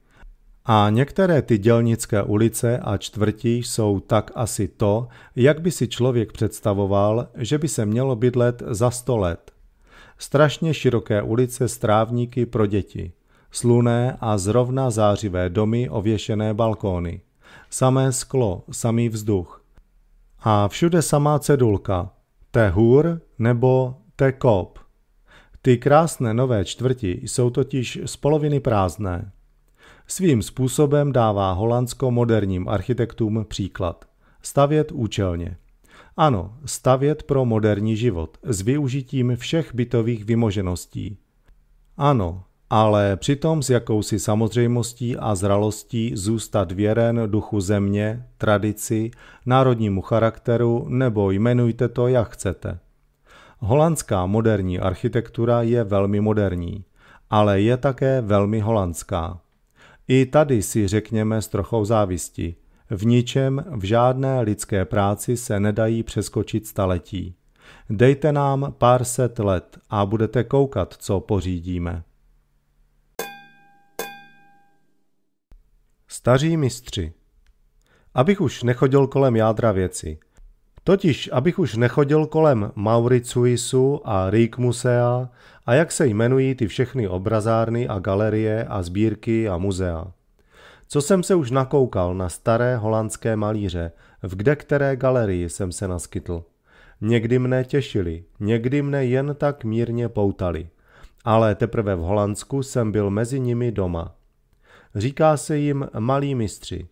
A některé ty dělnické ulice a čtvrtí jsou tak asi to, jak by si člověk představoval, že by se mělo bydlet za sto let. Strašně široké ulice s trávníky pro děti, sluné a zrovna zářivé domy ověšené balkóny – samé sklo, samý vzduch. A všude samá cedulka. Te hůr nebo te kop. Ty krásné nové čtvrti jsou totiž z poloviny prázdné. Svým způsobem dává Holandsko moderním architektům příklad. Stavět účelně. Ano, stavět pro moderní život s využitím všech bytových vymožeností. Ano, ale přitom s jakousi samozřejmostí a zralostí zůstat věren duchu země, tradici, národnímu charakteru nebo jmenujte to, jak chcete. Holandská moderní architektura je velmi moderní, ale je také velmi holandská. I tady si řekněme s trochou závisti. V ničem, v žádné lidské práci se nedají přeskočit staletí. Dejte nám pár set let a budete koukat, co pořídíme. Staří mistři. Abych už nechodil kolem jádra věci. Totiž, abych už nechodil kolem Mauricuisu a Rík Musea a jak se jmenují ty všechny obrazárny a galerie a sbírky a muzea. Co jsem se už nakoukal na staré holandské malíře, v kde které galerii jsem se naskytl. Někdy mne těšili, někdy mne jen tak mírně poutali. Ale teprve v Holandsku jsem byl mezi nimi doma – Říká se jim malí mistři,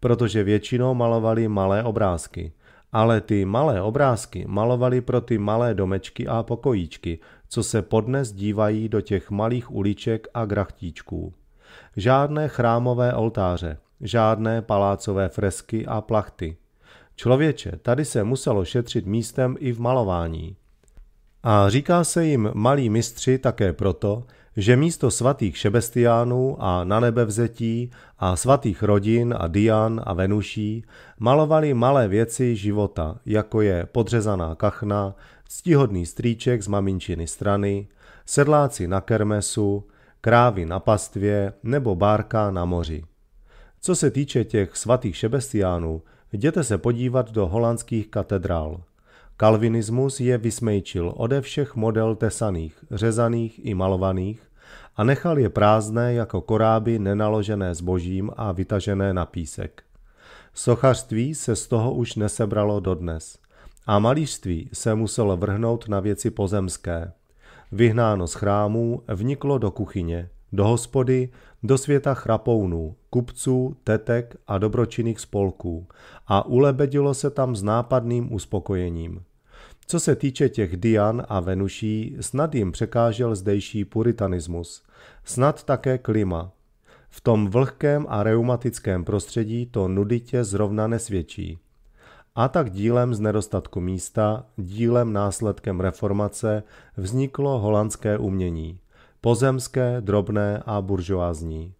protože většinou malovali malé obrázky. Ale ty malé obrázky malovali pro ty malé domečky a pokojíčky, co se podnes dívají do těch malých uliček a grachtíčků. Žádné chrámové oltáře, žádné palácové fresky a plachty. Člověče, tady se muselo šetřit místem i v malování. A říká se jim malí mistři také proto, že místo svatých šebestiánů a na nebevzetí a svatých rodin a dian a venuší malovali malé věci života, jako je podřezaná kachna, ctihodný strýček z maminčiny strany, sedláci na kermesu, krávy na pastvě nebo bárka na moři. Co se týče těch svatých šebestiánů, jděte se podívat do holandských katedrál – Kalvinismus je vysmejčil ode všech model tesaných, řezaných i malovaných a nechal je prázdné jako koráby nenaložené zbožím a vytažené na písek. Sochařství se z toho už nesebralo dodnes a malířství se muselo vrhnout na věci pozemské. Vyhnáno z chrámů, vniklo do kuchyně, do hospody, do světa chrapounů, kupců, tetek a dobročinných spolků a ulebedilo se tam s nápadným uspokojením. Co se týče těch Dian a Venuší, snad jim překážel zdejší puritanismus, snad také klima. V tom vlhkém a reumatickém prostředí to nuditě zrovna nesvědčí. A tak dílem z nedostatku místa, dílem následkem reformace vzniklo holandské umění. Pozemské, drobné a buržoázní.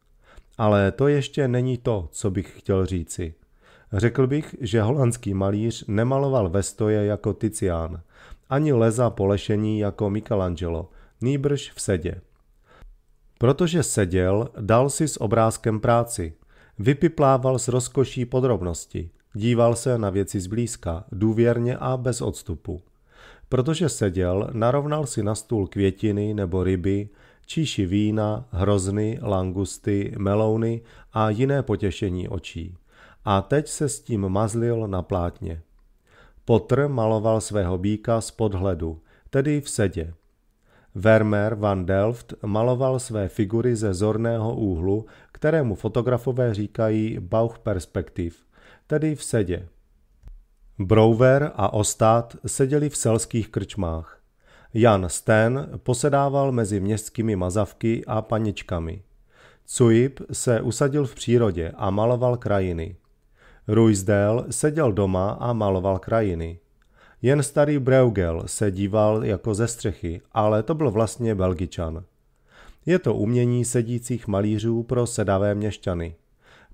Ale to ještě není to, co bych chtěl říci. Řekl bych, že holandský malíř nemaloval stoje jako Tizian, ani leza po lešení jako Michelangelo, nýbrž v sedě. Protože seděl, dal si s obrázkem práci. Vypiplával s rozkoší podrobnosti. Díval se na věci zblízka, důvěrně a bez odstupu. Protože seděl, narovnal si na stůl květiny nebo ryby, číši vína, hrozny, langusty, melouny a jiné potěšení očí a teď se s tím mazlil na plátně. Potr maloval svého býka z podhledu, tedy v sedě. Vermeer van Delft maloval své figury ze zorného úhlu, kterému fotografové říkají Bauchperspektiv, tedy v sedě. Brouwer a Ostát seděli v selských krčmách. Jan Sten posedával mezi městskými mazavky a paničkami. Cuip se usadil v přírodě a maloval krajiny. Ruizdale seděl doma a maloval krajiny. Jen starý Breugel se díval jako ze střechy, ale to byl vlastně Belgičan. Je to umění sedících malířů pro sedavé měšťany.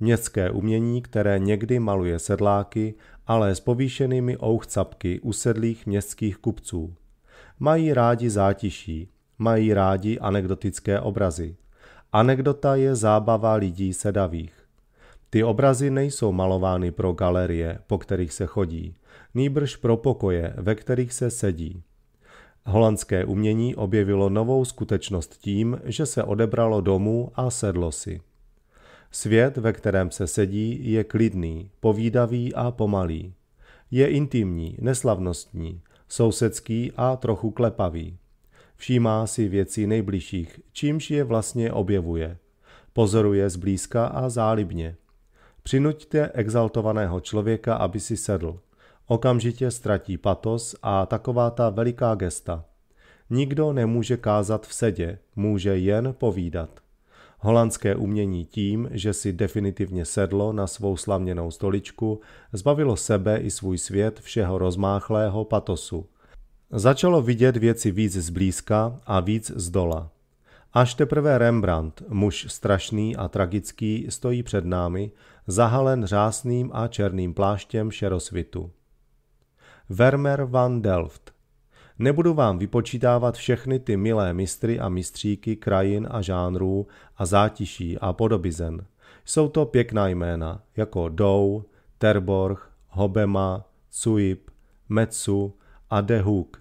Městské umění, které někdy maluje sedláky, ale s povýšenými ouchcapky usedlých městských kupců. Mají rádi zátiší, mají rádi anekdotické obrazy. Anekdota je zábava lidí sedavých. Ty obrazy nejsou malovány pro galerie, po kterých se chodí, nýbrž pro pokoje, ve kterých se sedí. Holandské umění objevilo novou skutečnost tím, že se odebralo domů a sedlo si. Svět, ve kterém se sedí, je klidný, povídavý a pomalý. Je intimní, neslavnostní, sousedský a trochu klepavý. Všímá si věcí nejbližších, čímž je vlastně objevuje. Pozoruje zblízka a zálibně – Přinuťte exaltovaného člověka, aby si sedl. Okamžitě ztratí patos a taková ta veliká gesta. Nikdo nemůže kázat v sedě, může jen povídat. Holandské umění tím, že si definitivně sedlo na svou slavněnou stoličku, zbavilo sebe i svůj svět všeho rozmáchlého patosu. Začalo vidět věci víc zblízka a víc z dola. Až teprve Rembrandt, muž strašný a tragický, stojí před námi, zahalen řásným a černým pláštěm šerosvitu. Vermeer van Delft Nebudu vám vypočítávat všechny ty milé mistry a mistříky krajin a žánrů a zátiší a podobizen. Jsou to pěkná jména, jako Dou, Terborg, Hobema, Cuip, Metsu a De Hoek,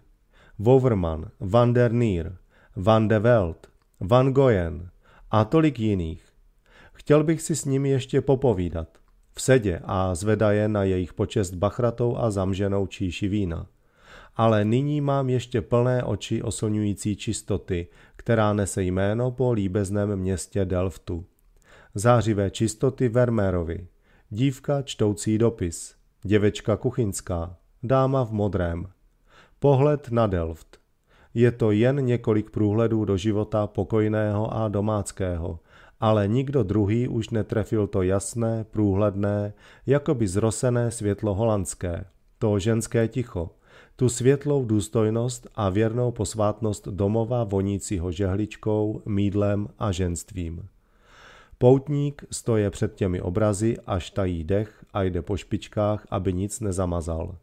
Woverman, Van der Nier, Van de Welt – Van Goyen a tolik jiných. Chtěl bych si s nimi ještě popovídat. V sedě a zvedaje na jejich počest bachratou a zamženou číši vína. Ale nyní mám ještě plné oči oslňující čistoty, která nese jméno po líbezném městě Delftu. Zářivé čistoty Vermérovi. Dívka čtoucí dopis. Děvečka kuchyňská. Dáma v modrém. Pohled na Delft je to jen několik průhledů do života pokojného a domáckého, ale nikdo druhý už netrefil to jasné, průhledné, jakoby zrosené světlo holandské, to ženské ticho, tu světlou důstojnost a věrnou posvátnost domova vonícího žehličkou, mídlem a ženstvím. Poutník stoje před těmi obrazy až tají dech a jde po špičkách, aby nic nezamazal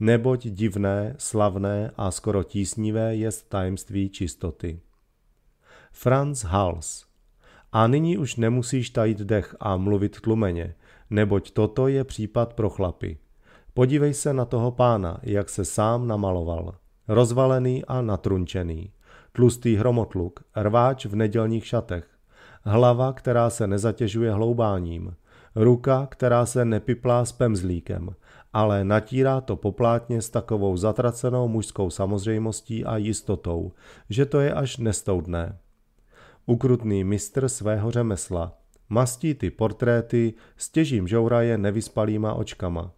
neboť divné, slavné a skoro tísnivé je tajemství čistoty. Franz Hals A nyní už nemusíš tajit dech a mluvit tlumeně, neboť toto je případ pro chlapy. Podívej se na toho pána, jak se sám namaloval. Rozvalený a natrunčený. Tlustý hromotluk, rváč v nedělních šatech. Hlava, která se nezatěžuje hloubáním. Ruka, která se nepiplá s pemzlíkem – ale natírá to poplátně s takovou zatracenou mužskou samozřejmostí a jistotou, že to je až nestoudné. Ukrutný mistr svého řemesla. Mastí ty portréty, stěžím žouraje nevyspalýma očkama.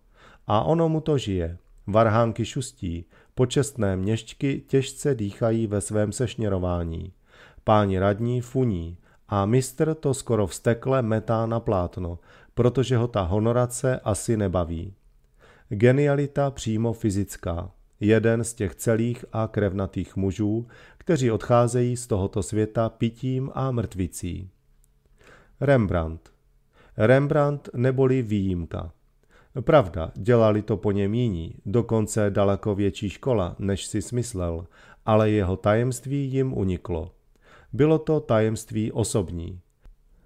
A ono mu to žije. Varhánky šustí, počestné měšťky těžce dýchají ve svém sešněrování. Páni radní funí a mistr to skoro vstekle metá na plátno, protože ho ta honorace asi nebaví. Genialita přímo fyzická. Jeden z těch celých a krevnatých mužů, kteří odcházejí z tohoto světa pitím a mrtvicí. Rembrandt. Rembrandt neboli výjimka. Pravda, dělali to po něm jiní, dokonce daleko větší škola, než si smyslel, ale jeho tajemství jim uniklo. Bylo to tajemství osobní.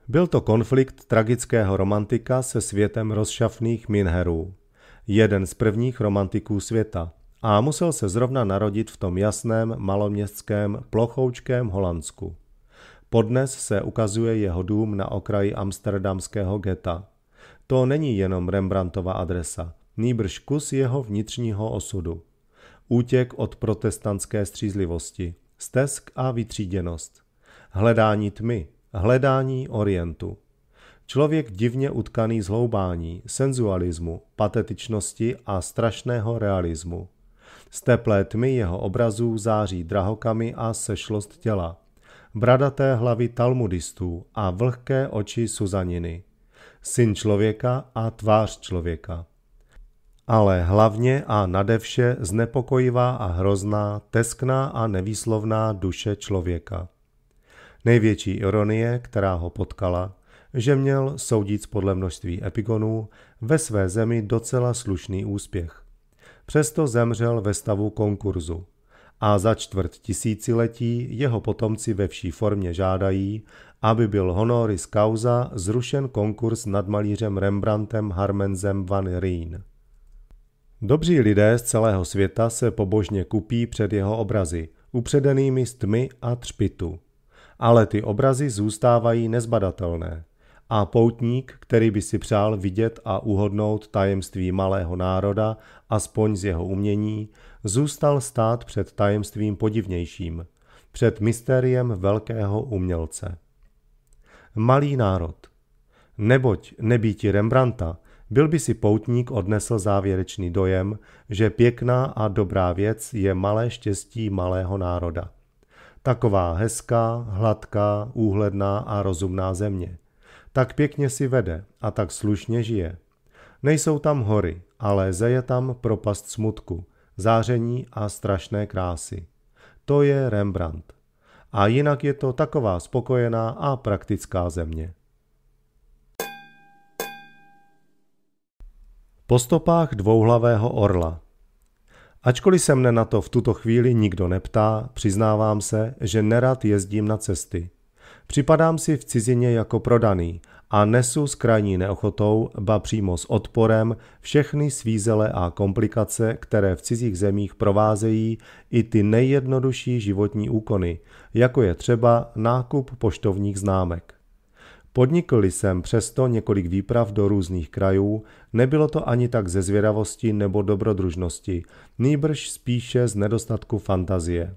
Byl to konflikt tragického romantika se světem rozšafných minherů jeden z prvních romantiků světa a musel se zrovna narodit v tom jasném maloměstském plochoučkém Holandsku. Podnes se ukazuje jeho dům na okraji amsterdamského geta. To není jenom Rembrandtova adresa, nýbrž kus jeho vnitřního osudu. Útěk od protestantské střízlivosti, stesk a vytříděnost. Hledání tmy, hledání orientu. Člověk divně utkaný z hloubání, senzualismu, patetičnosti a strašného realismu. Z teplé tmy jeho obrazů září drahokamy a sešlost těla. Bradaté hlavy talmudistů a vlhké oči Suzaniny. Syn člověka a tvář člověka. Ale hlavně a nadevše znepokojivá a hrozná, teskná a nevýslovná duše člověka. Největší ironie, která ho potkala, že měl, soudíc podle množství epigonů, ve své zemi docela slušný úspěch. Přesto zemřel ve stavu konkurzu. A za čtvrt tisíciletí jeho potomci ve vší formě žádají, aby byl honoris causa zrušen konkurs nad malířem Rembrandtem Harmenzem van Rijn. Dobří lidé z celého světa se pobožně kupí před jeho obrazy, upředenými stmy a třpitu. Ale ty obrazy zůstávají nezbadatelné a poutník, který by si přál vidět a uhodnout tajemství malého národa, aspoň z jeho umění, zůstal stát před tajemstvím podivnějším, před mystériem velkého umělce. Malý národ. Neboť nebýti Rembrandta, byl by si poutník odnesl závěrečný dojem, že pěkná a dobrá věc je malé štěstí malého národa. Taková hezká, hladká, úhledná a rozumná země – tak pěkně si vede a tak slušně žije. Nejsou tam hory, ale zeje tam propast smutku, záření a strašné krásy. To je Rembrandt. A jinak je to taková spokojená a praktická země. Po stopách dvouhlavého orla. Ačkoliv se mne na to v tuto chvíli nikdo neptá, přiznávám se, že nerad jezdím na cesty. Připadám si v cizině jako prodaný a nesu s krajní neochotou, ba přímo s odporem, všechny svízele a komplikace, které v cizích zemích provázejí i ty nejjednodušší životní úkony, jako je třeba nákup poštovních známek. Podnikl jsem přesto několik výprav do různých krajů, nebylo to ani tak ze zvědavosti nebo dobrodružnosti, nýbrž spíše z nedostatku fantazie.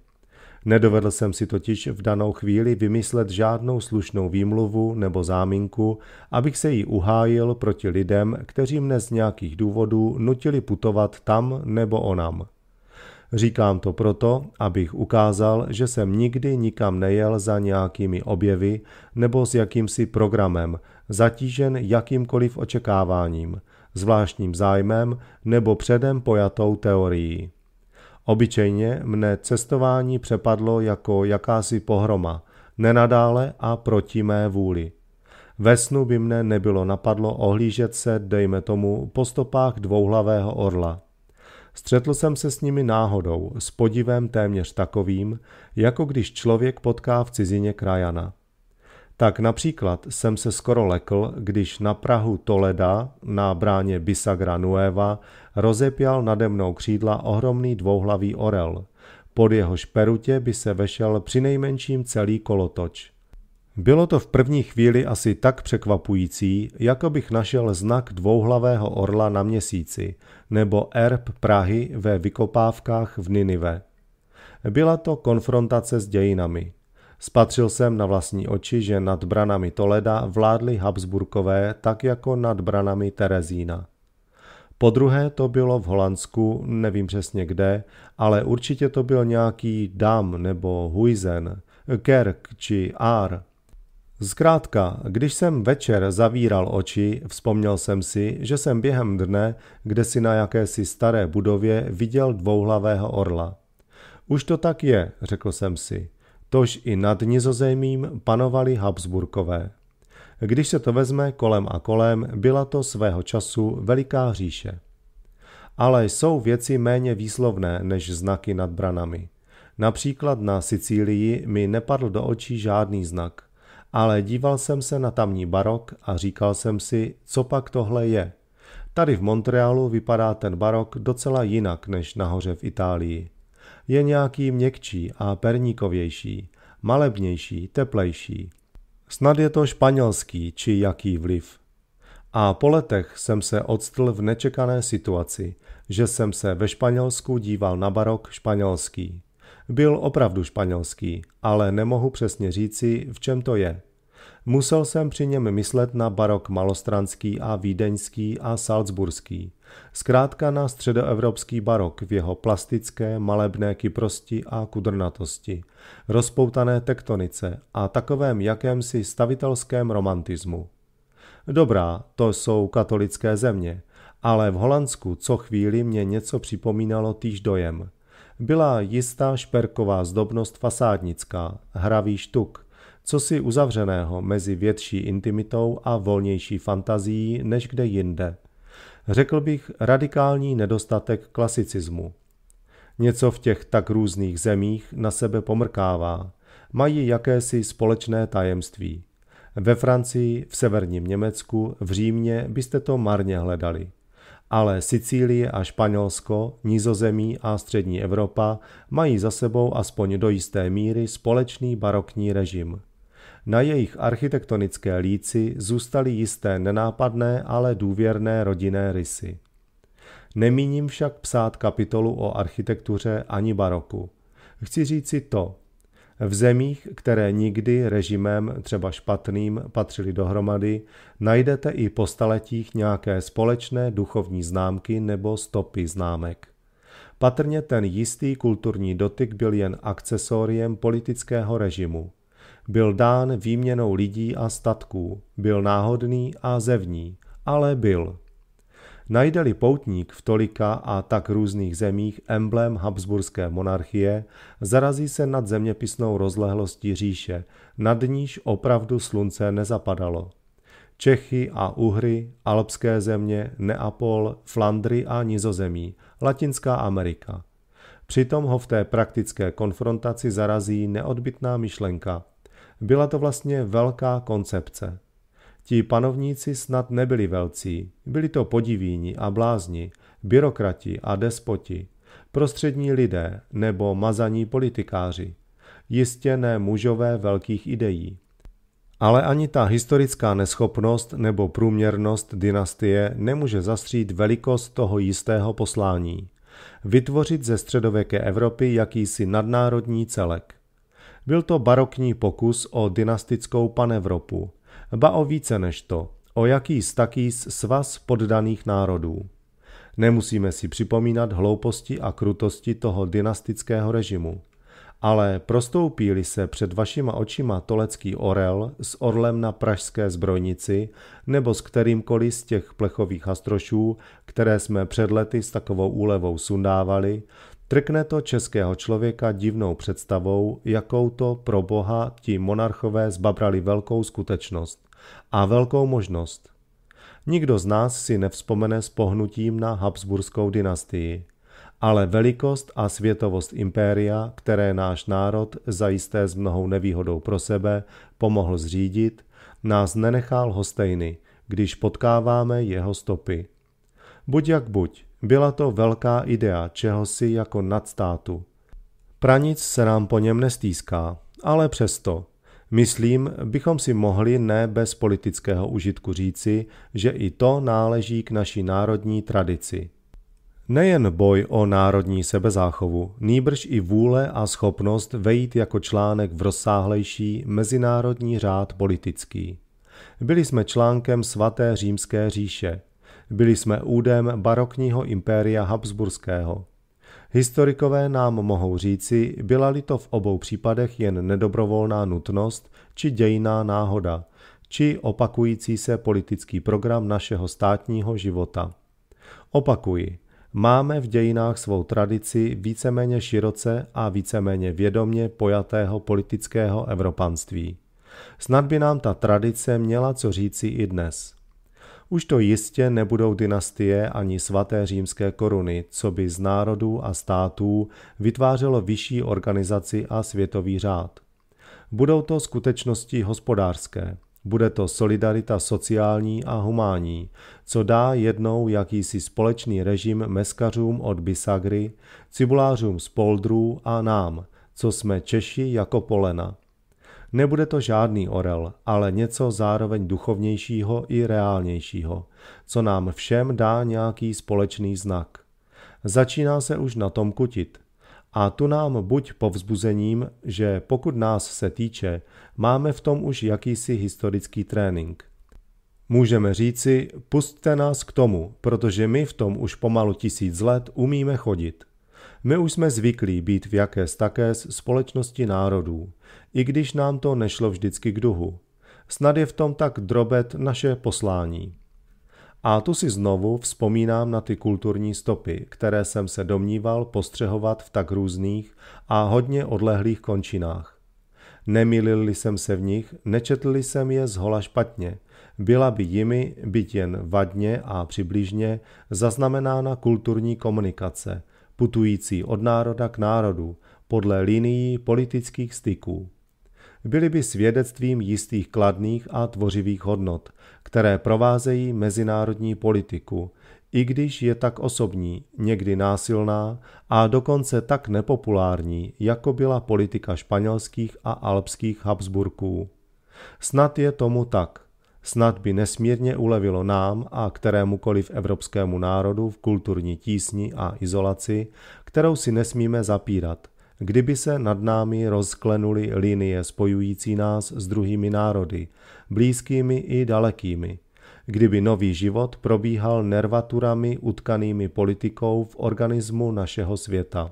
Nedovedl jsem si totiž v danou chvíli vymyslet žádnou slušnou výmluvu nebo záminku, abych se jí uhájil proti lidem, kteří mne z nějakých důvodů nutili putovat tam nebo onam. Říkám to proto, abych ukázal, že jsem nikdy nikam nejel za nějakými objevy nebo s jakýmsi programem, zatížen jakýmkoliv očekáváním, zvláštním zájmem nebo předem pojatou teorií. Obyčejně mne cestování přepadlo jako jakási pohroma, nenadále a proti mé vůli. Ve snu by mne nebylo napadlo ohlížet se, dejme tomu, po stopách dvouhlavého orla. Střetl jsem se s nimi náhodou, s podivem téměř takovým, jako když člověk potká v cizině krajana. Tak například jsem se skoro lekl, když na Prahu Toleda na bráně Bisagra Nueva rozepěl nade mnou křídla ohromný dvouhlavý orel. Pod jeho šperutě by se vešel přinejmenším celý kolotoč. Bylo to v první chvíli asi tak překvapující, jako bych našel znak dvouhlavého orla na měsíci nebo erb Prahy ve vykopávkách v Ninive. Byla to konfrontace s dějinami – Spatřil jsem na vlastní oči, že nad branami Toleda vládli Habsburkové tak jako nad branami Terezína. Po druhé to bylo v Holandsku, nevím přesně kde, ale určitě to byl nějaký Dam nebo Huizen, Kerk či Ar. Zkrátka, když jsem večer zavíral oči, vzpomněl jsem si, že jsem během dne, kde si na jakési staré budově viděl dvouhlavého orla. Už to tak je, řekl jsem si tož i nad nizozemím panovali Habsburkové. Když se to vezme kolem a kolem, byla to svého času veliká říše. Ale jsou věci méně výslovné než znaky nad branami. Například na Sicílii mi nepadl do očí žádný znak, ale díval jsem se na tamní barok a říkal jsem si, co pak tohle je. Tady v Montrealu vypadá ten barok docela jinak než nahoře v Itálii je nějaký měkčí a perníkovější, malebnější, teplejší. Snad je to španělský či jaký vliv. A po letech jsem se odstl v nečekané situaci, že jsem se ve Španělsku díval na barok španělský. Byl opravdu španělský, ale nemohu přesně říci, v čem to je – Musel jsem při něm myslet na barok malostranský a vídeňský a salzburský. Zkrátka na středoevropský barok v jeho plastické, malebné kyprosti a kudrnatosti, rozpoutané tektonice a takovém jakémsi stavitelském romantismu. Dobrá, to jsou katolické země, ale v Holandsku co chvíli mě něco připomínalo týž dojem. Byla jistá šperková zdobnost fasádnická, hravý štuk, co si uzavřeného mezi větší intimitou a volnější fantazií než kde jinde. Řekl bych radikální nedostatek klasicismu. Něco v těch tak různých zemích na sebe pomrkává. Mají jakési společné tajemství. Ve Francii, v severním Německu, v Římě byste to marně hledali. Ale Sicílie a Španělsko, Nizozemí a střední Evropa mají za sebou aspoň do jisté míry společný barokní režim – na jejich architektonické líci zůstaly jisté nenápadné, ale důvěrné rodinné rysy. Nemíním však psát kapitolu o architektuře ani baroku. Chci říci to. V zemích, které nikdy režimem třeba špatným patřili dohromady, najdete i po staletích nějaké společné duchovní známky nebo stopy známek. Patrně ten jistý kulturní dotyk byl jen akcesoriem politického režimu. Byl dán výměnou lidí a statků, byl náhodný a zevní, ale byl. Najdeli poutník v tolika a tak různých zemích emblém Habsburské monarchie, zarazí se nad zeměpisnou rozlehlostí říše, nad níž opravdu slunce nezapadalo. Čechy a Uhry, alpské země, Neapol, Flandry a Nizozemí, Latinská Amerika. Přitom ho v té praktické konfrontaci zarazí neodbitná myšlenka – byla to vlastně velká koncepce. Ti panovníci snad nebyli velcí, byli to podivíni a blázni, byrokrati a despoti, prostřední lidé nebo mazaní politikáři, jistě ne mužové velkých ideí. Ale ani ta historická neschopnost nebo průměrnost dynastie nemůže zastřít velikost toho jistého poslání. Vytvořit ze středověké Evropy jakýsi nadnárodní celek. Byl to barokní pokus o dynastickou panevropu, ba o více než to, o jaký taký svaz poddaných národů. Nemusíme si připomínat hlouposti a krutosti toho dynastického režimu. Ale prostoupí-li se před vašima očima tolecký orel s orlem na pražské zbrojnici nebo s kterýmkoliv z těch plechových hastrošů, které jsme před lety s takovou úlevou sundávali, Trkne to českého člověka divnou představou, jakou to pro Boha ti monarchové zbabrali velkou skutečnost a velkou možnost. Nikdo z nás si nevzpomene s pohnutím na Habsburskou dynastii, ale velikost a světovost impéria, které náš národ, zajisté s mnohou nevýhodou pro sebe, pomohl zřídit, nás nenechal hostejny, když potkáváme jeho stopy. Buď jak buď, byla to velká idea čehosi jako nadstátu. Pranic se nám po něm nestýská, ale přesto. Myslím, bychom si mohli ne bez politického užitku říci, že i to náleží k naší národní tradici. Nejen boj o národní sebezáchovu, nýbrž i vůle a schopnost vejít jako článek v rozsáhlejší mezinárodní řád politický. Byli jsme článkem svaté římské říše, byli jsme údem barokního impéria Habsburského. Historikové nám mohou říci, byla-li to v obou případech jen nedobrovolná nutnost či dějiná náhoda, či opakující se politický program našeho státního života. Opakuji, máme v dějinách svou tradici víceméně široce a víceméně vědomě pojatého politického evropanství. Snad by nám ta tradice měla co říci i dnes – už to jistě nebudou dynastie ani svaté římské koruny, co by z národů a států vytvářelo vyšší organizaci a světový řád. Budou to skutečnosti hospodářské. Bude to solidarita sociální a humánní, co dá jednou jakýsi společný režim meskařům od Bisagry, cibulářům z Poldrů a nám, co jsme Češi jako polena. Nebude to žádný orel, ale něco zároveň duchovnějšího i reálnějšího, co nám všem dá nějaký společný znak. Začíná se už na tom kutit. A tu nám buď povzbuzením, že pokud nás se týče, máme v tom už jakýsi historický trénink. Můžeme říci, pustte nás k tomu, protože my v tom už pomalu tisíc let umíme chodit. My už jsme zvyklí být v jaké takés společnosti národů i když nám to nešlo vždycky k duhu. Snad je v tom tak drobet naše poslání. A tu si znovu vzpomínám na ty kulturní stopy, které jsem se domníval postřehovat v tak různých a hodně odlehlých končinách. Nemilil jsem se v nich, nečetl jsem je zhola špatně. Byla by jimi, byť jen vadně a přibližně, zaznamenána kulturní komunikace, putující od národa k národu, podle linií politických styků byly by svědectvím jistých kladných a tvořivých hodnot, které provázejí mezinárodní politiku, i když je tak osobní, někdy násilná a dokonce tak nepopulární, jako byla politika španělských a alpských Habsburků. Snad je tomu tak. Snad by nesmírně ulevilo nám a kterémukoliv evropskému národu v kulturní tísni a izolaci, kterou si nesmíme zapírat – Kdyby se nad námi rozklenuly linie spojující nás s druhými národy, blízkými i dalekými, kdyby nový život probíhal nervaturami utkanými politikou v organismu našeho světa.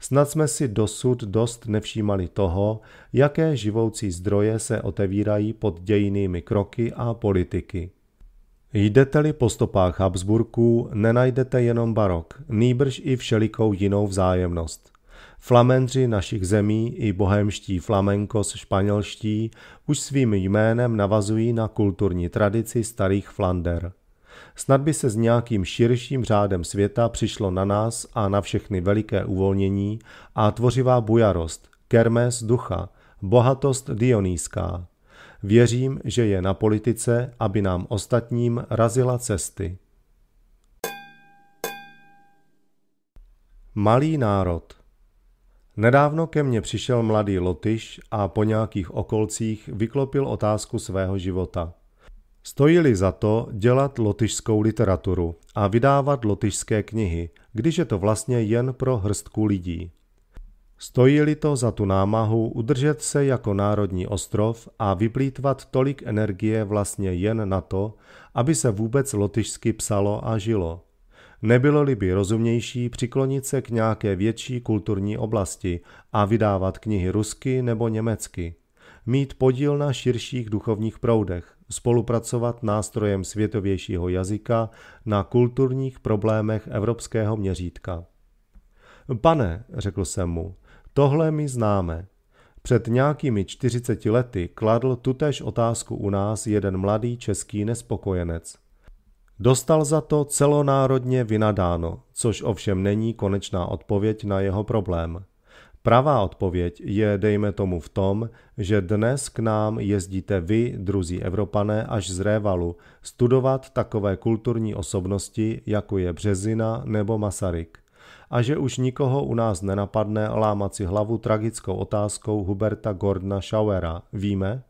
Snad jsme si dosud dost nevšímali toho, jaké živoucí zdroje se otevírají pod dějinými kroky a politiky. Jdete-li po stopách Habsburků, nenajdete jenom barok, nýbrž i všelikou jinou vzájemnost. Flamendři našich zemí i bohemští s španělští už svým jménem navazují na kulturní tradici starých Flander. Snad by se s nějakým širším řádem světa přišlo na nás a na všechny veliké uvolnění a tvořivá bujarost, kermes ducha, bohatost dionýská. Věřím, že je na politice, aby nám ostatním razila cesty. Malý národ Nedávno ke mně přišel mladý Lotyš a po nějakých okolcích vyklopil otázku svého života. Stojí-li za to dělat lotyšskou literaturu a vydávat lotyšské knihy, když je to vlastně jen pro hrstku lidí. Stojí-li to za tu námahu udržet se jako národní ostrov a vyplýtvat tolik energie vlastně jen na to, aby se vůbec lotyšsky psalo a žilo – Nebylo-li by rozumnější přiklonit se k nějaké větší kulturní oblasti a vydávat knihy rusky nebo německy? Mít podíl na širších duchovních proudech, spolupracovat nástrojem světovějšího jazyka na kulturních problémech evropského měřítka. Pane, řekl jsem mu, tohle my známe. Před nějakými 40 lety kladl tutéž otázku u nás jeden mladý český nespokojenec. Dostal za to celonárodně vynadáno, což ovšem není konečná odpověď na jeho problém. Pravá odpověď je, dejme tomu, v tom, že dnes k nám jezdíte vy, druzí Evropané, až z Révalu, studovat takové kulturní osobnosti, jako je Březina nebo Masaryk. A že už nikoho u nás nenapadne lámat si hlavu tragickou otázkou Huberta Gordona Schauera, víme?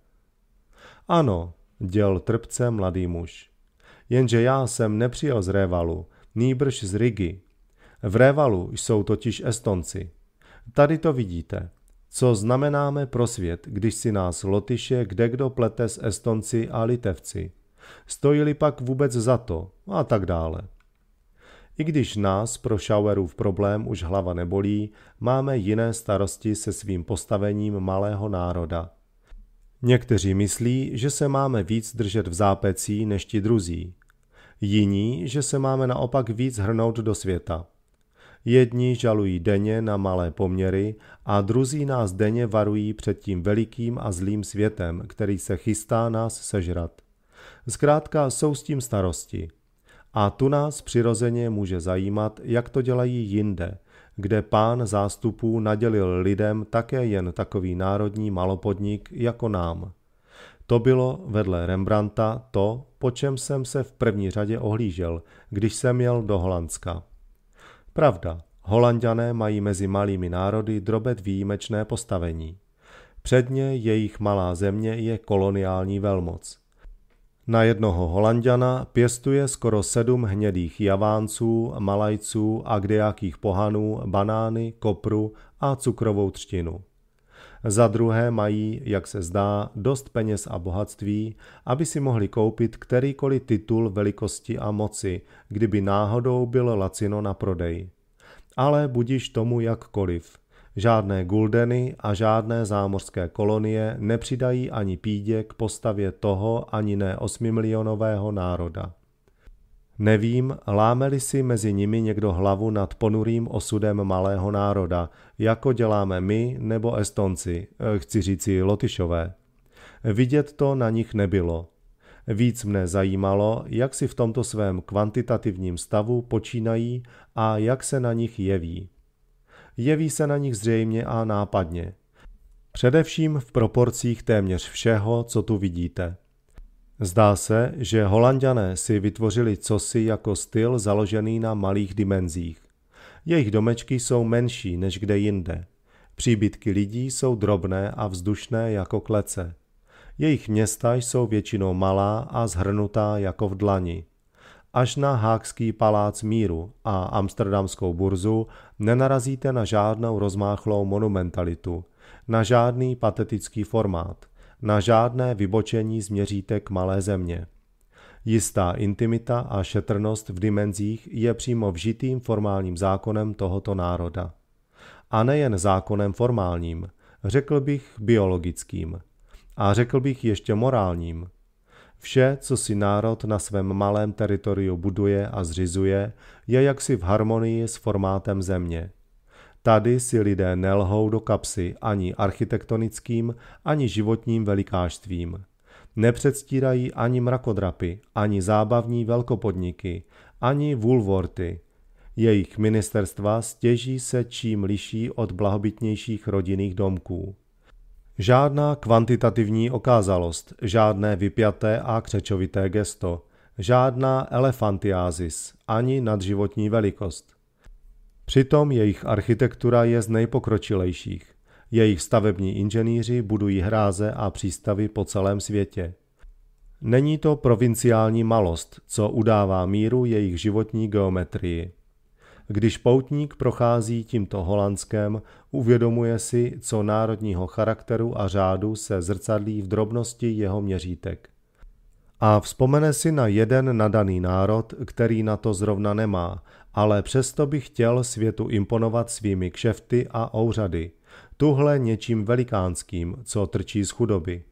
Ano, děl trpce mladý muž jenže já jsem nepřijel z Révalu, nýbrž z Rigi. V Révalu jsou totiž Estonci. Tady to vidíte. Co znamenáme pro svět, když si nás Lotyše kdekdo plete s Estonci a Litevci? Stojili pak vůbec za to a tak dále. I když nás pro Schauerův problém už hlava nebolí, máme jiné starosti se svým postavením malého národa – Někteří myslí, že se máme víc držet v zápecí než ti druzí. Jiní, že se máme naopak víc hrnout do světa. Jedni žalují denně na malé poměry a druzí nás denně varují před tím velikým a zlým světem, který se chystá nás sežrat. Zkrátka jsou s tím starosti. A tu nás přirozeně může zajímat, jak to dělají jinde – kde pán zástupů nadělil lidem také jen takový národní malopodnik jako nám. To bylo vedle Rembrandta to, po čem jsem se v první řadě ohlížel, když jsem jel do Holandska. Pravda, Holandiané mají mezi malými národy drobet výjimečné postavení. Předně jejich malá země je koloniální velmoc. Na jednoho holanděna pěstuje skoro sedm hnědých javánců, malajců a kdejakých pohanů, banány, kopru a cukrovou třtinu. Za druhé mají, jak se zdá, dost peněz a bohatství, aby si mohli koupit kterýkoliv titul velikosti a moci, kdyby náhodou bylo lacino na prodej. Ale budiš tomu jakkoliv. Žádné guldeny a žádné zámořské kolonie nepřidají ani pídě k postavě toho ani ne osmimilionového národa. Nevím, lámeli si mezi nimi někdo hlavu nad ponurým osudem malého národa, jako děláme my nebo Estonci, eh, chci říci Lotyšové. Vidět to na nich nebylo. Víc mne zajímalo, jak si v tomto svém kvantitativním stavu počínají a jak se na nich jeví jeví se na nich zřejmě a nápadně. Především v proporcích téměř všeho, co tu vidíte. Zdá se, že holanděné si vytvořili cosi jako styl založený na malých dimenzích. Jejich domečky jsou menší než kde jinde. Příbytky lidí jsou drobné a vzdušné jako klece. Jejich města jsou většinou malá a zhrnutá jako v dlani až na Hákský palác míru a amsterdamskou burzu nenarazíte na žádnou rozmáchlou monumentalitu, na žádný patetický formát, na žádné vybočení změříte k malé země. Jistá intimita a šetrnost v dimenzích je přímo vžitým formálním zákonem tohoto národa. A nejen zákonem formálním, řekl bych biologickým. A řekl bych ještě morálním – Vše, co si národ na svém malém teritoriu buduje a zřizuje, je jaksi v harmonii s formátem země. Tady si lidé nelhou do kapsy ani architektonickým, ani životním velikářstvím. Nepředstírají ani mrakodrapy, ani zábavní velkopodniky, ani vulvorty. Jejich ministerstva stěží se čím liší od blahobytnějších rodinných domků. Žádná kvantitativní okázalost, žádné vypjaté a křečovité gesto, žádná elefantiázis, ani nadživotní velikost. Přitom jejich architektura je z nejpokročilejších. Jejich stavební inženýři budují hráze a přístavy po celém světě. Není to provinciální malost, co udává míru jejich životní geometrii. Když poutník prochází tímto holandském, uvědomuje si, co národního charakteru a řádu se zrcadlí v drobnosti jeho měřítek. A vzpomene si na jeden nadaný národ, který na to zrovna nemá, ale přesto by chtěl světu imponovat svými kšefty a ouřady. Tuhle něčím velikánským, co trčí z chudoby.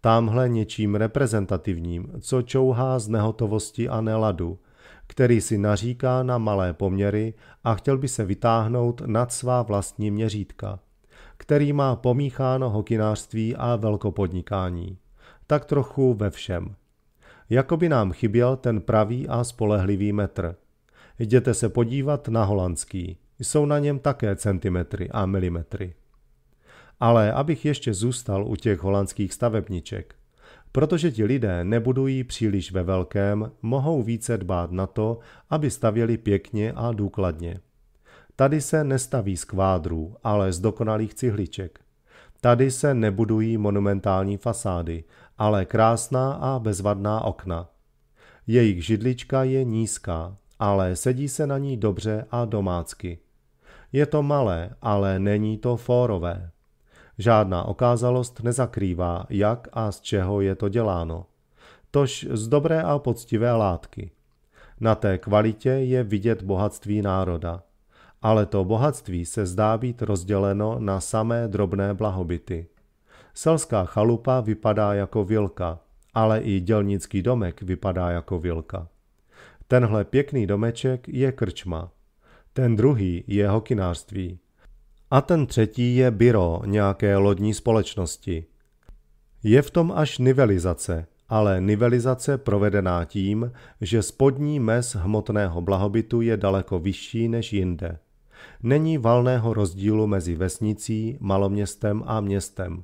Tamhle něčím reprezentativním, co čouhá z nehotovosti a neladu – který si naříká na malé poměry a chtěl by se vytáhnout nad svá vlastní měřítka, který má pomícháno hokinářství a velkopodnikání. Tak trochu ve všem. Jakoby nám chyběl ten pravý a spolehlivý metr. Jděte se podívat na holandský. Jsou na něm také centimetry a milimetry. Ale abych ještě zůstal u těch holandských stavebniček – Protože ti lidé nebudují příliš ve velkém, mohou více dbát na to, aby stavěli pěkně a důkladně. Tady se nestaví z kvádrů, ale z dokonalých cihliček. Tady se nebudují monumentální fasády, ale krásná a bezvadná okna. Jejich židlička je nízká, ale sedí se na ní dobře a domácky. Je to malé, ale není to fórové. Žádná okázalost nezakrývá, jak a z čeho je to děláno. Tož z dobré a poctivé látky. Na té kvalitě je vidět bohatství národa. Ale to bohatství se zdá být rozděleno na samé drobné blahobyty. Selská chalupa vypadá jako vilka, ale i dělnický domek vypadá jako vilka. Tenhle pěkný domeček je krčma. Ten druhý je hokinářství a ten třetí je byro nějaké lodní společnosti. Je v tom až nivelizace, ale nivelizace provedená tím, že spodní mez hmotného blahobytu je daleko vyšší než jinde. Není valného rozdílu mezi vesnicí, maloměstem a městem.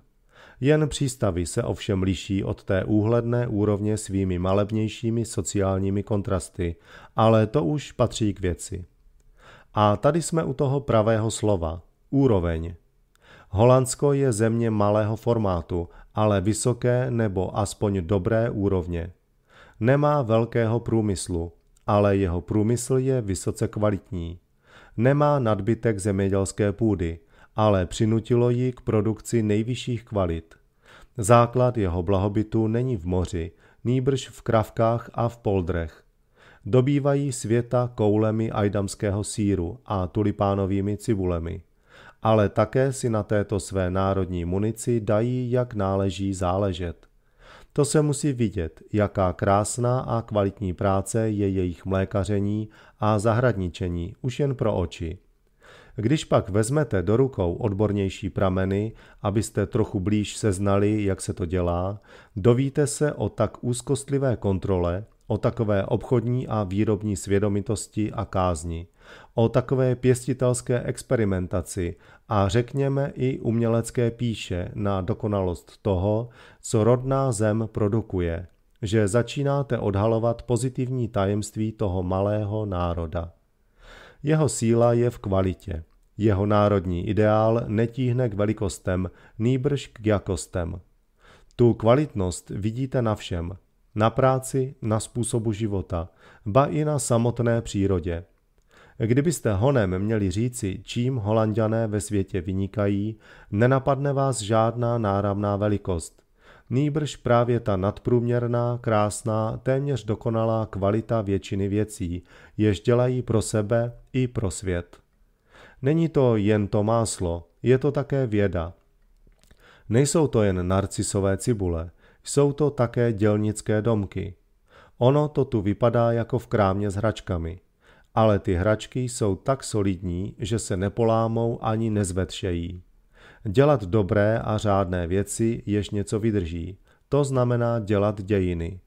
Jen přístavy se ovšem liší od té úhledné úrovně svými malebnějšími sociálními kontrasty, ale to už patří k věci. A tady jsme u toho pravého slova – úroveň. Holandsko je země malého formátu, ale vysoké nebo aspoň dobré úrovně. Nemá velkého průmyslu, ale jeho průmysl je vysoce kvalitní. Nemá nadbytek zemědělské půdy, ale přinutilo ji k produkci nejvyšších kvalit. Základ jeho blahobytu není v moři, nýbrž v kravkách a v poldrech. Dobývají světa koulemi ajdamského síru a tulipánovými cibulemi ale také si na této své národní munici dají, jak náleží záležet. To se musí vidět, jaká krásná a kvalitní práce je jejich mlékaření a zahradničení už jen pro oči. Když pak vezmete do rukou odbornější prameny, abyste trochu blíž seznali, jak se to dělá, dovíte se o tak úzkostlivé kontrole, o takové obchodní a výrobní svědomitosti a kázni, o takové pěstitelské experimentaci a řekněme i umělecké píše na dokonalost toho, co rodná zem produkuje, že začínáte odhalovat pozitivní tajemství toho malého národa. Jeho síla je v kvalitě. Jeho národní ideál netíhne k velikostem, nýbrž k jakostem. Tu kvalitnost vidíte na všem – na práci, na způsobu života, ba i na samotné přírodě. Kdybyste honem měli říci, čím holanděné ve světě vynikají, nenapadne vás žádná náramná velikost. Nýbrž právě ta nadprůměrná, krásná, téměř dokonalá kvalita většiny věcí, jež dělají pro sebe i pro svět. Není to jen to máslo, je to také věda. Nejsou to jen narcisové cibule – jsou to také dělnické domky. Ono to tu vypadá jako v krámě s hračkami. Ale ty hračky jsou tak solidní, že se nepolámou ani nezvetšejí. Dělat dobré a řádné věci jež něco vydrží. To znamená dělat dějiny.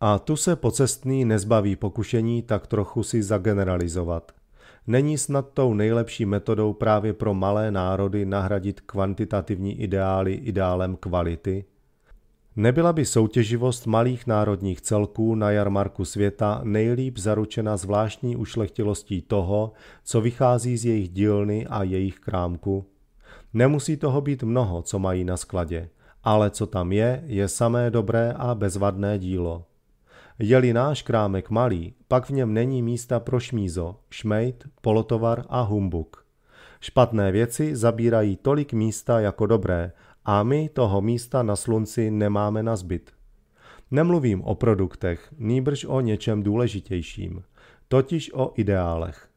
A tu se pocestný nezbaví pokušení tak trochu si zageneralizovat. Není snad tou nejlepší metodou právě pro malé národy nahradit kvantitativní ideály ideálem kvality? Nebyla by soutěživost malých národních celků na jarmarku světa nejlíp zaručena zvláštní ušlechtilostí toho, co vychází z jejich dílny a jejich krámku? Nemusí toho být mnoho, co mají na skladě, ale co tam je, je samé dobré a bezvadné dílo. Je-li náš krámek malý, pak v něm není místa pro šmízo, šmejt, polotovar a humbuk. Špatné věci zabírají tolik místa jako dobré a my toho místa na slunci nemáme na zbyt. Nemluvím o produktech, nýbrž o něčem důležitějším, totiž o ideálech.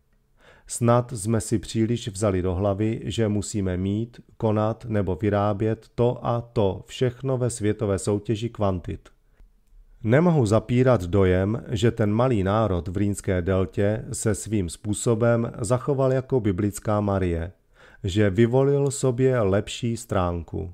Snad jsme si příliš vzali do hlavy, že musíme mít, konat nebo vyrábět to a to všechno ve světové soutěži kvantit. Nemohu zapírat dojem, že ten malý národ v Rýnské deltě se svým způsobem zachoval jako biblická Marie – že vyvolil sobě lepší stránku.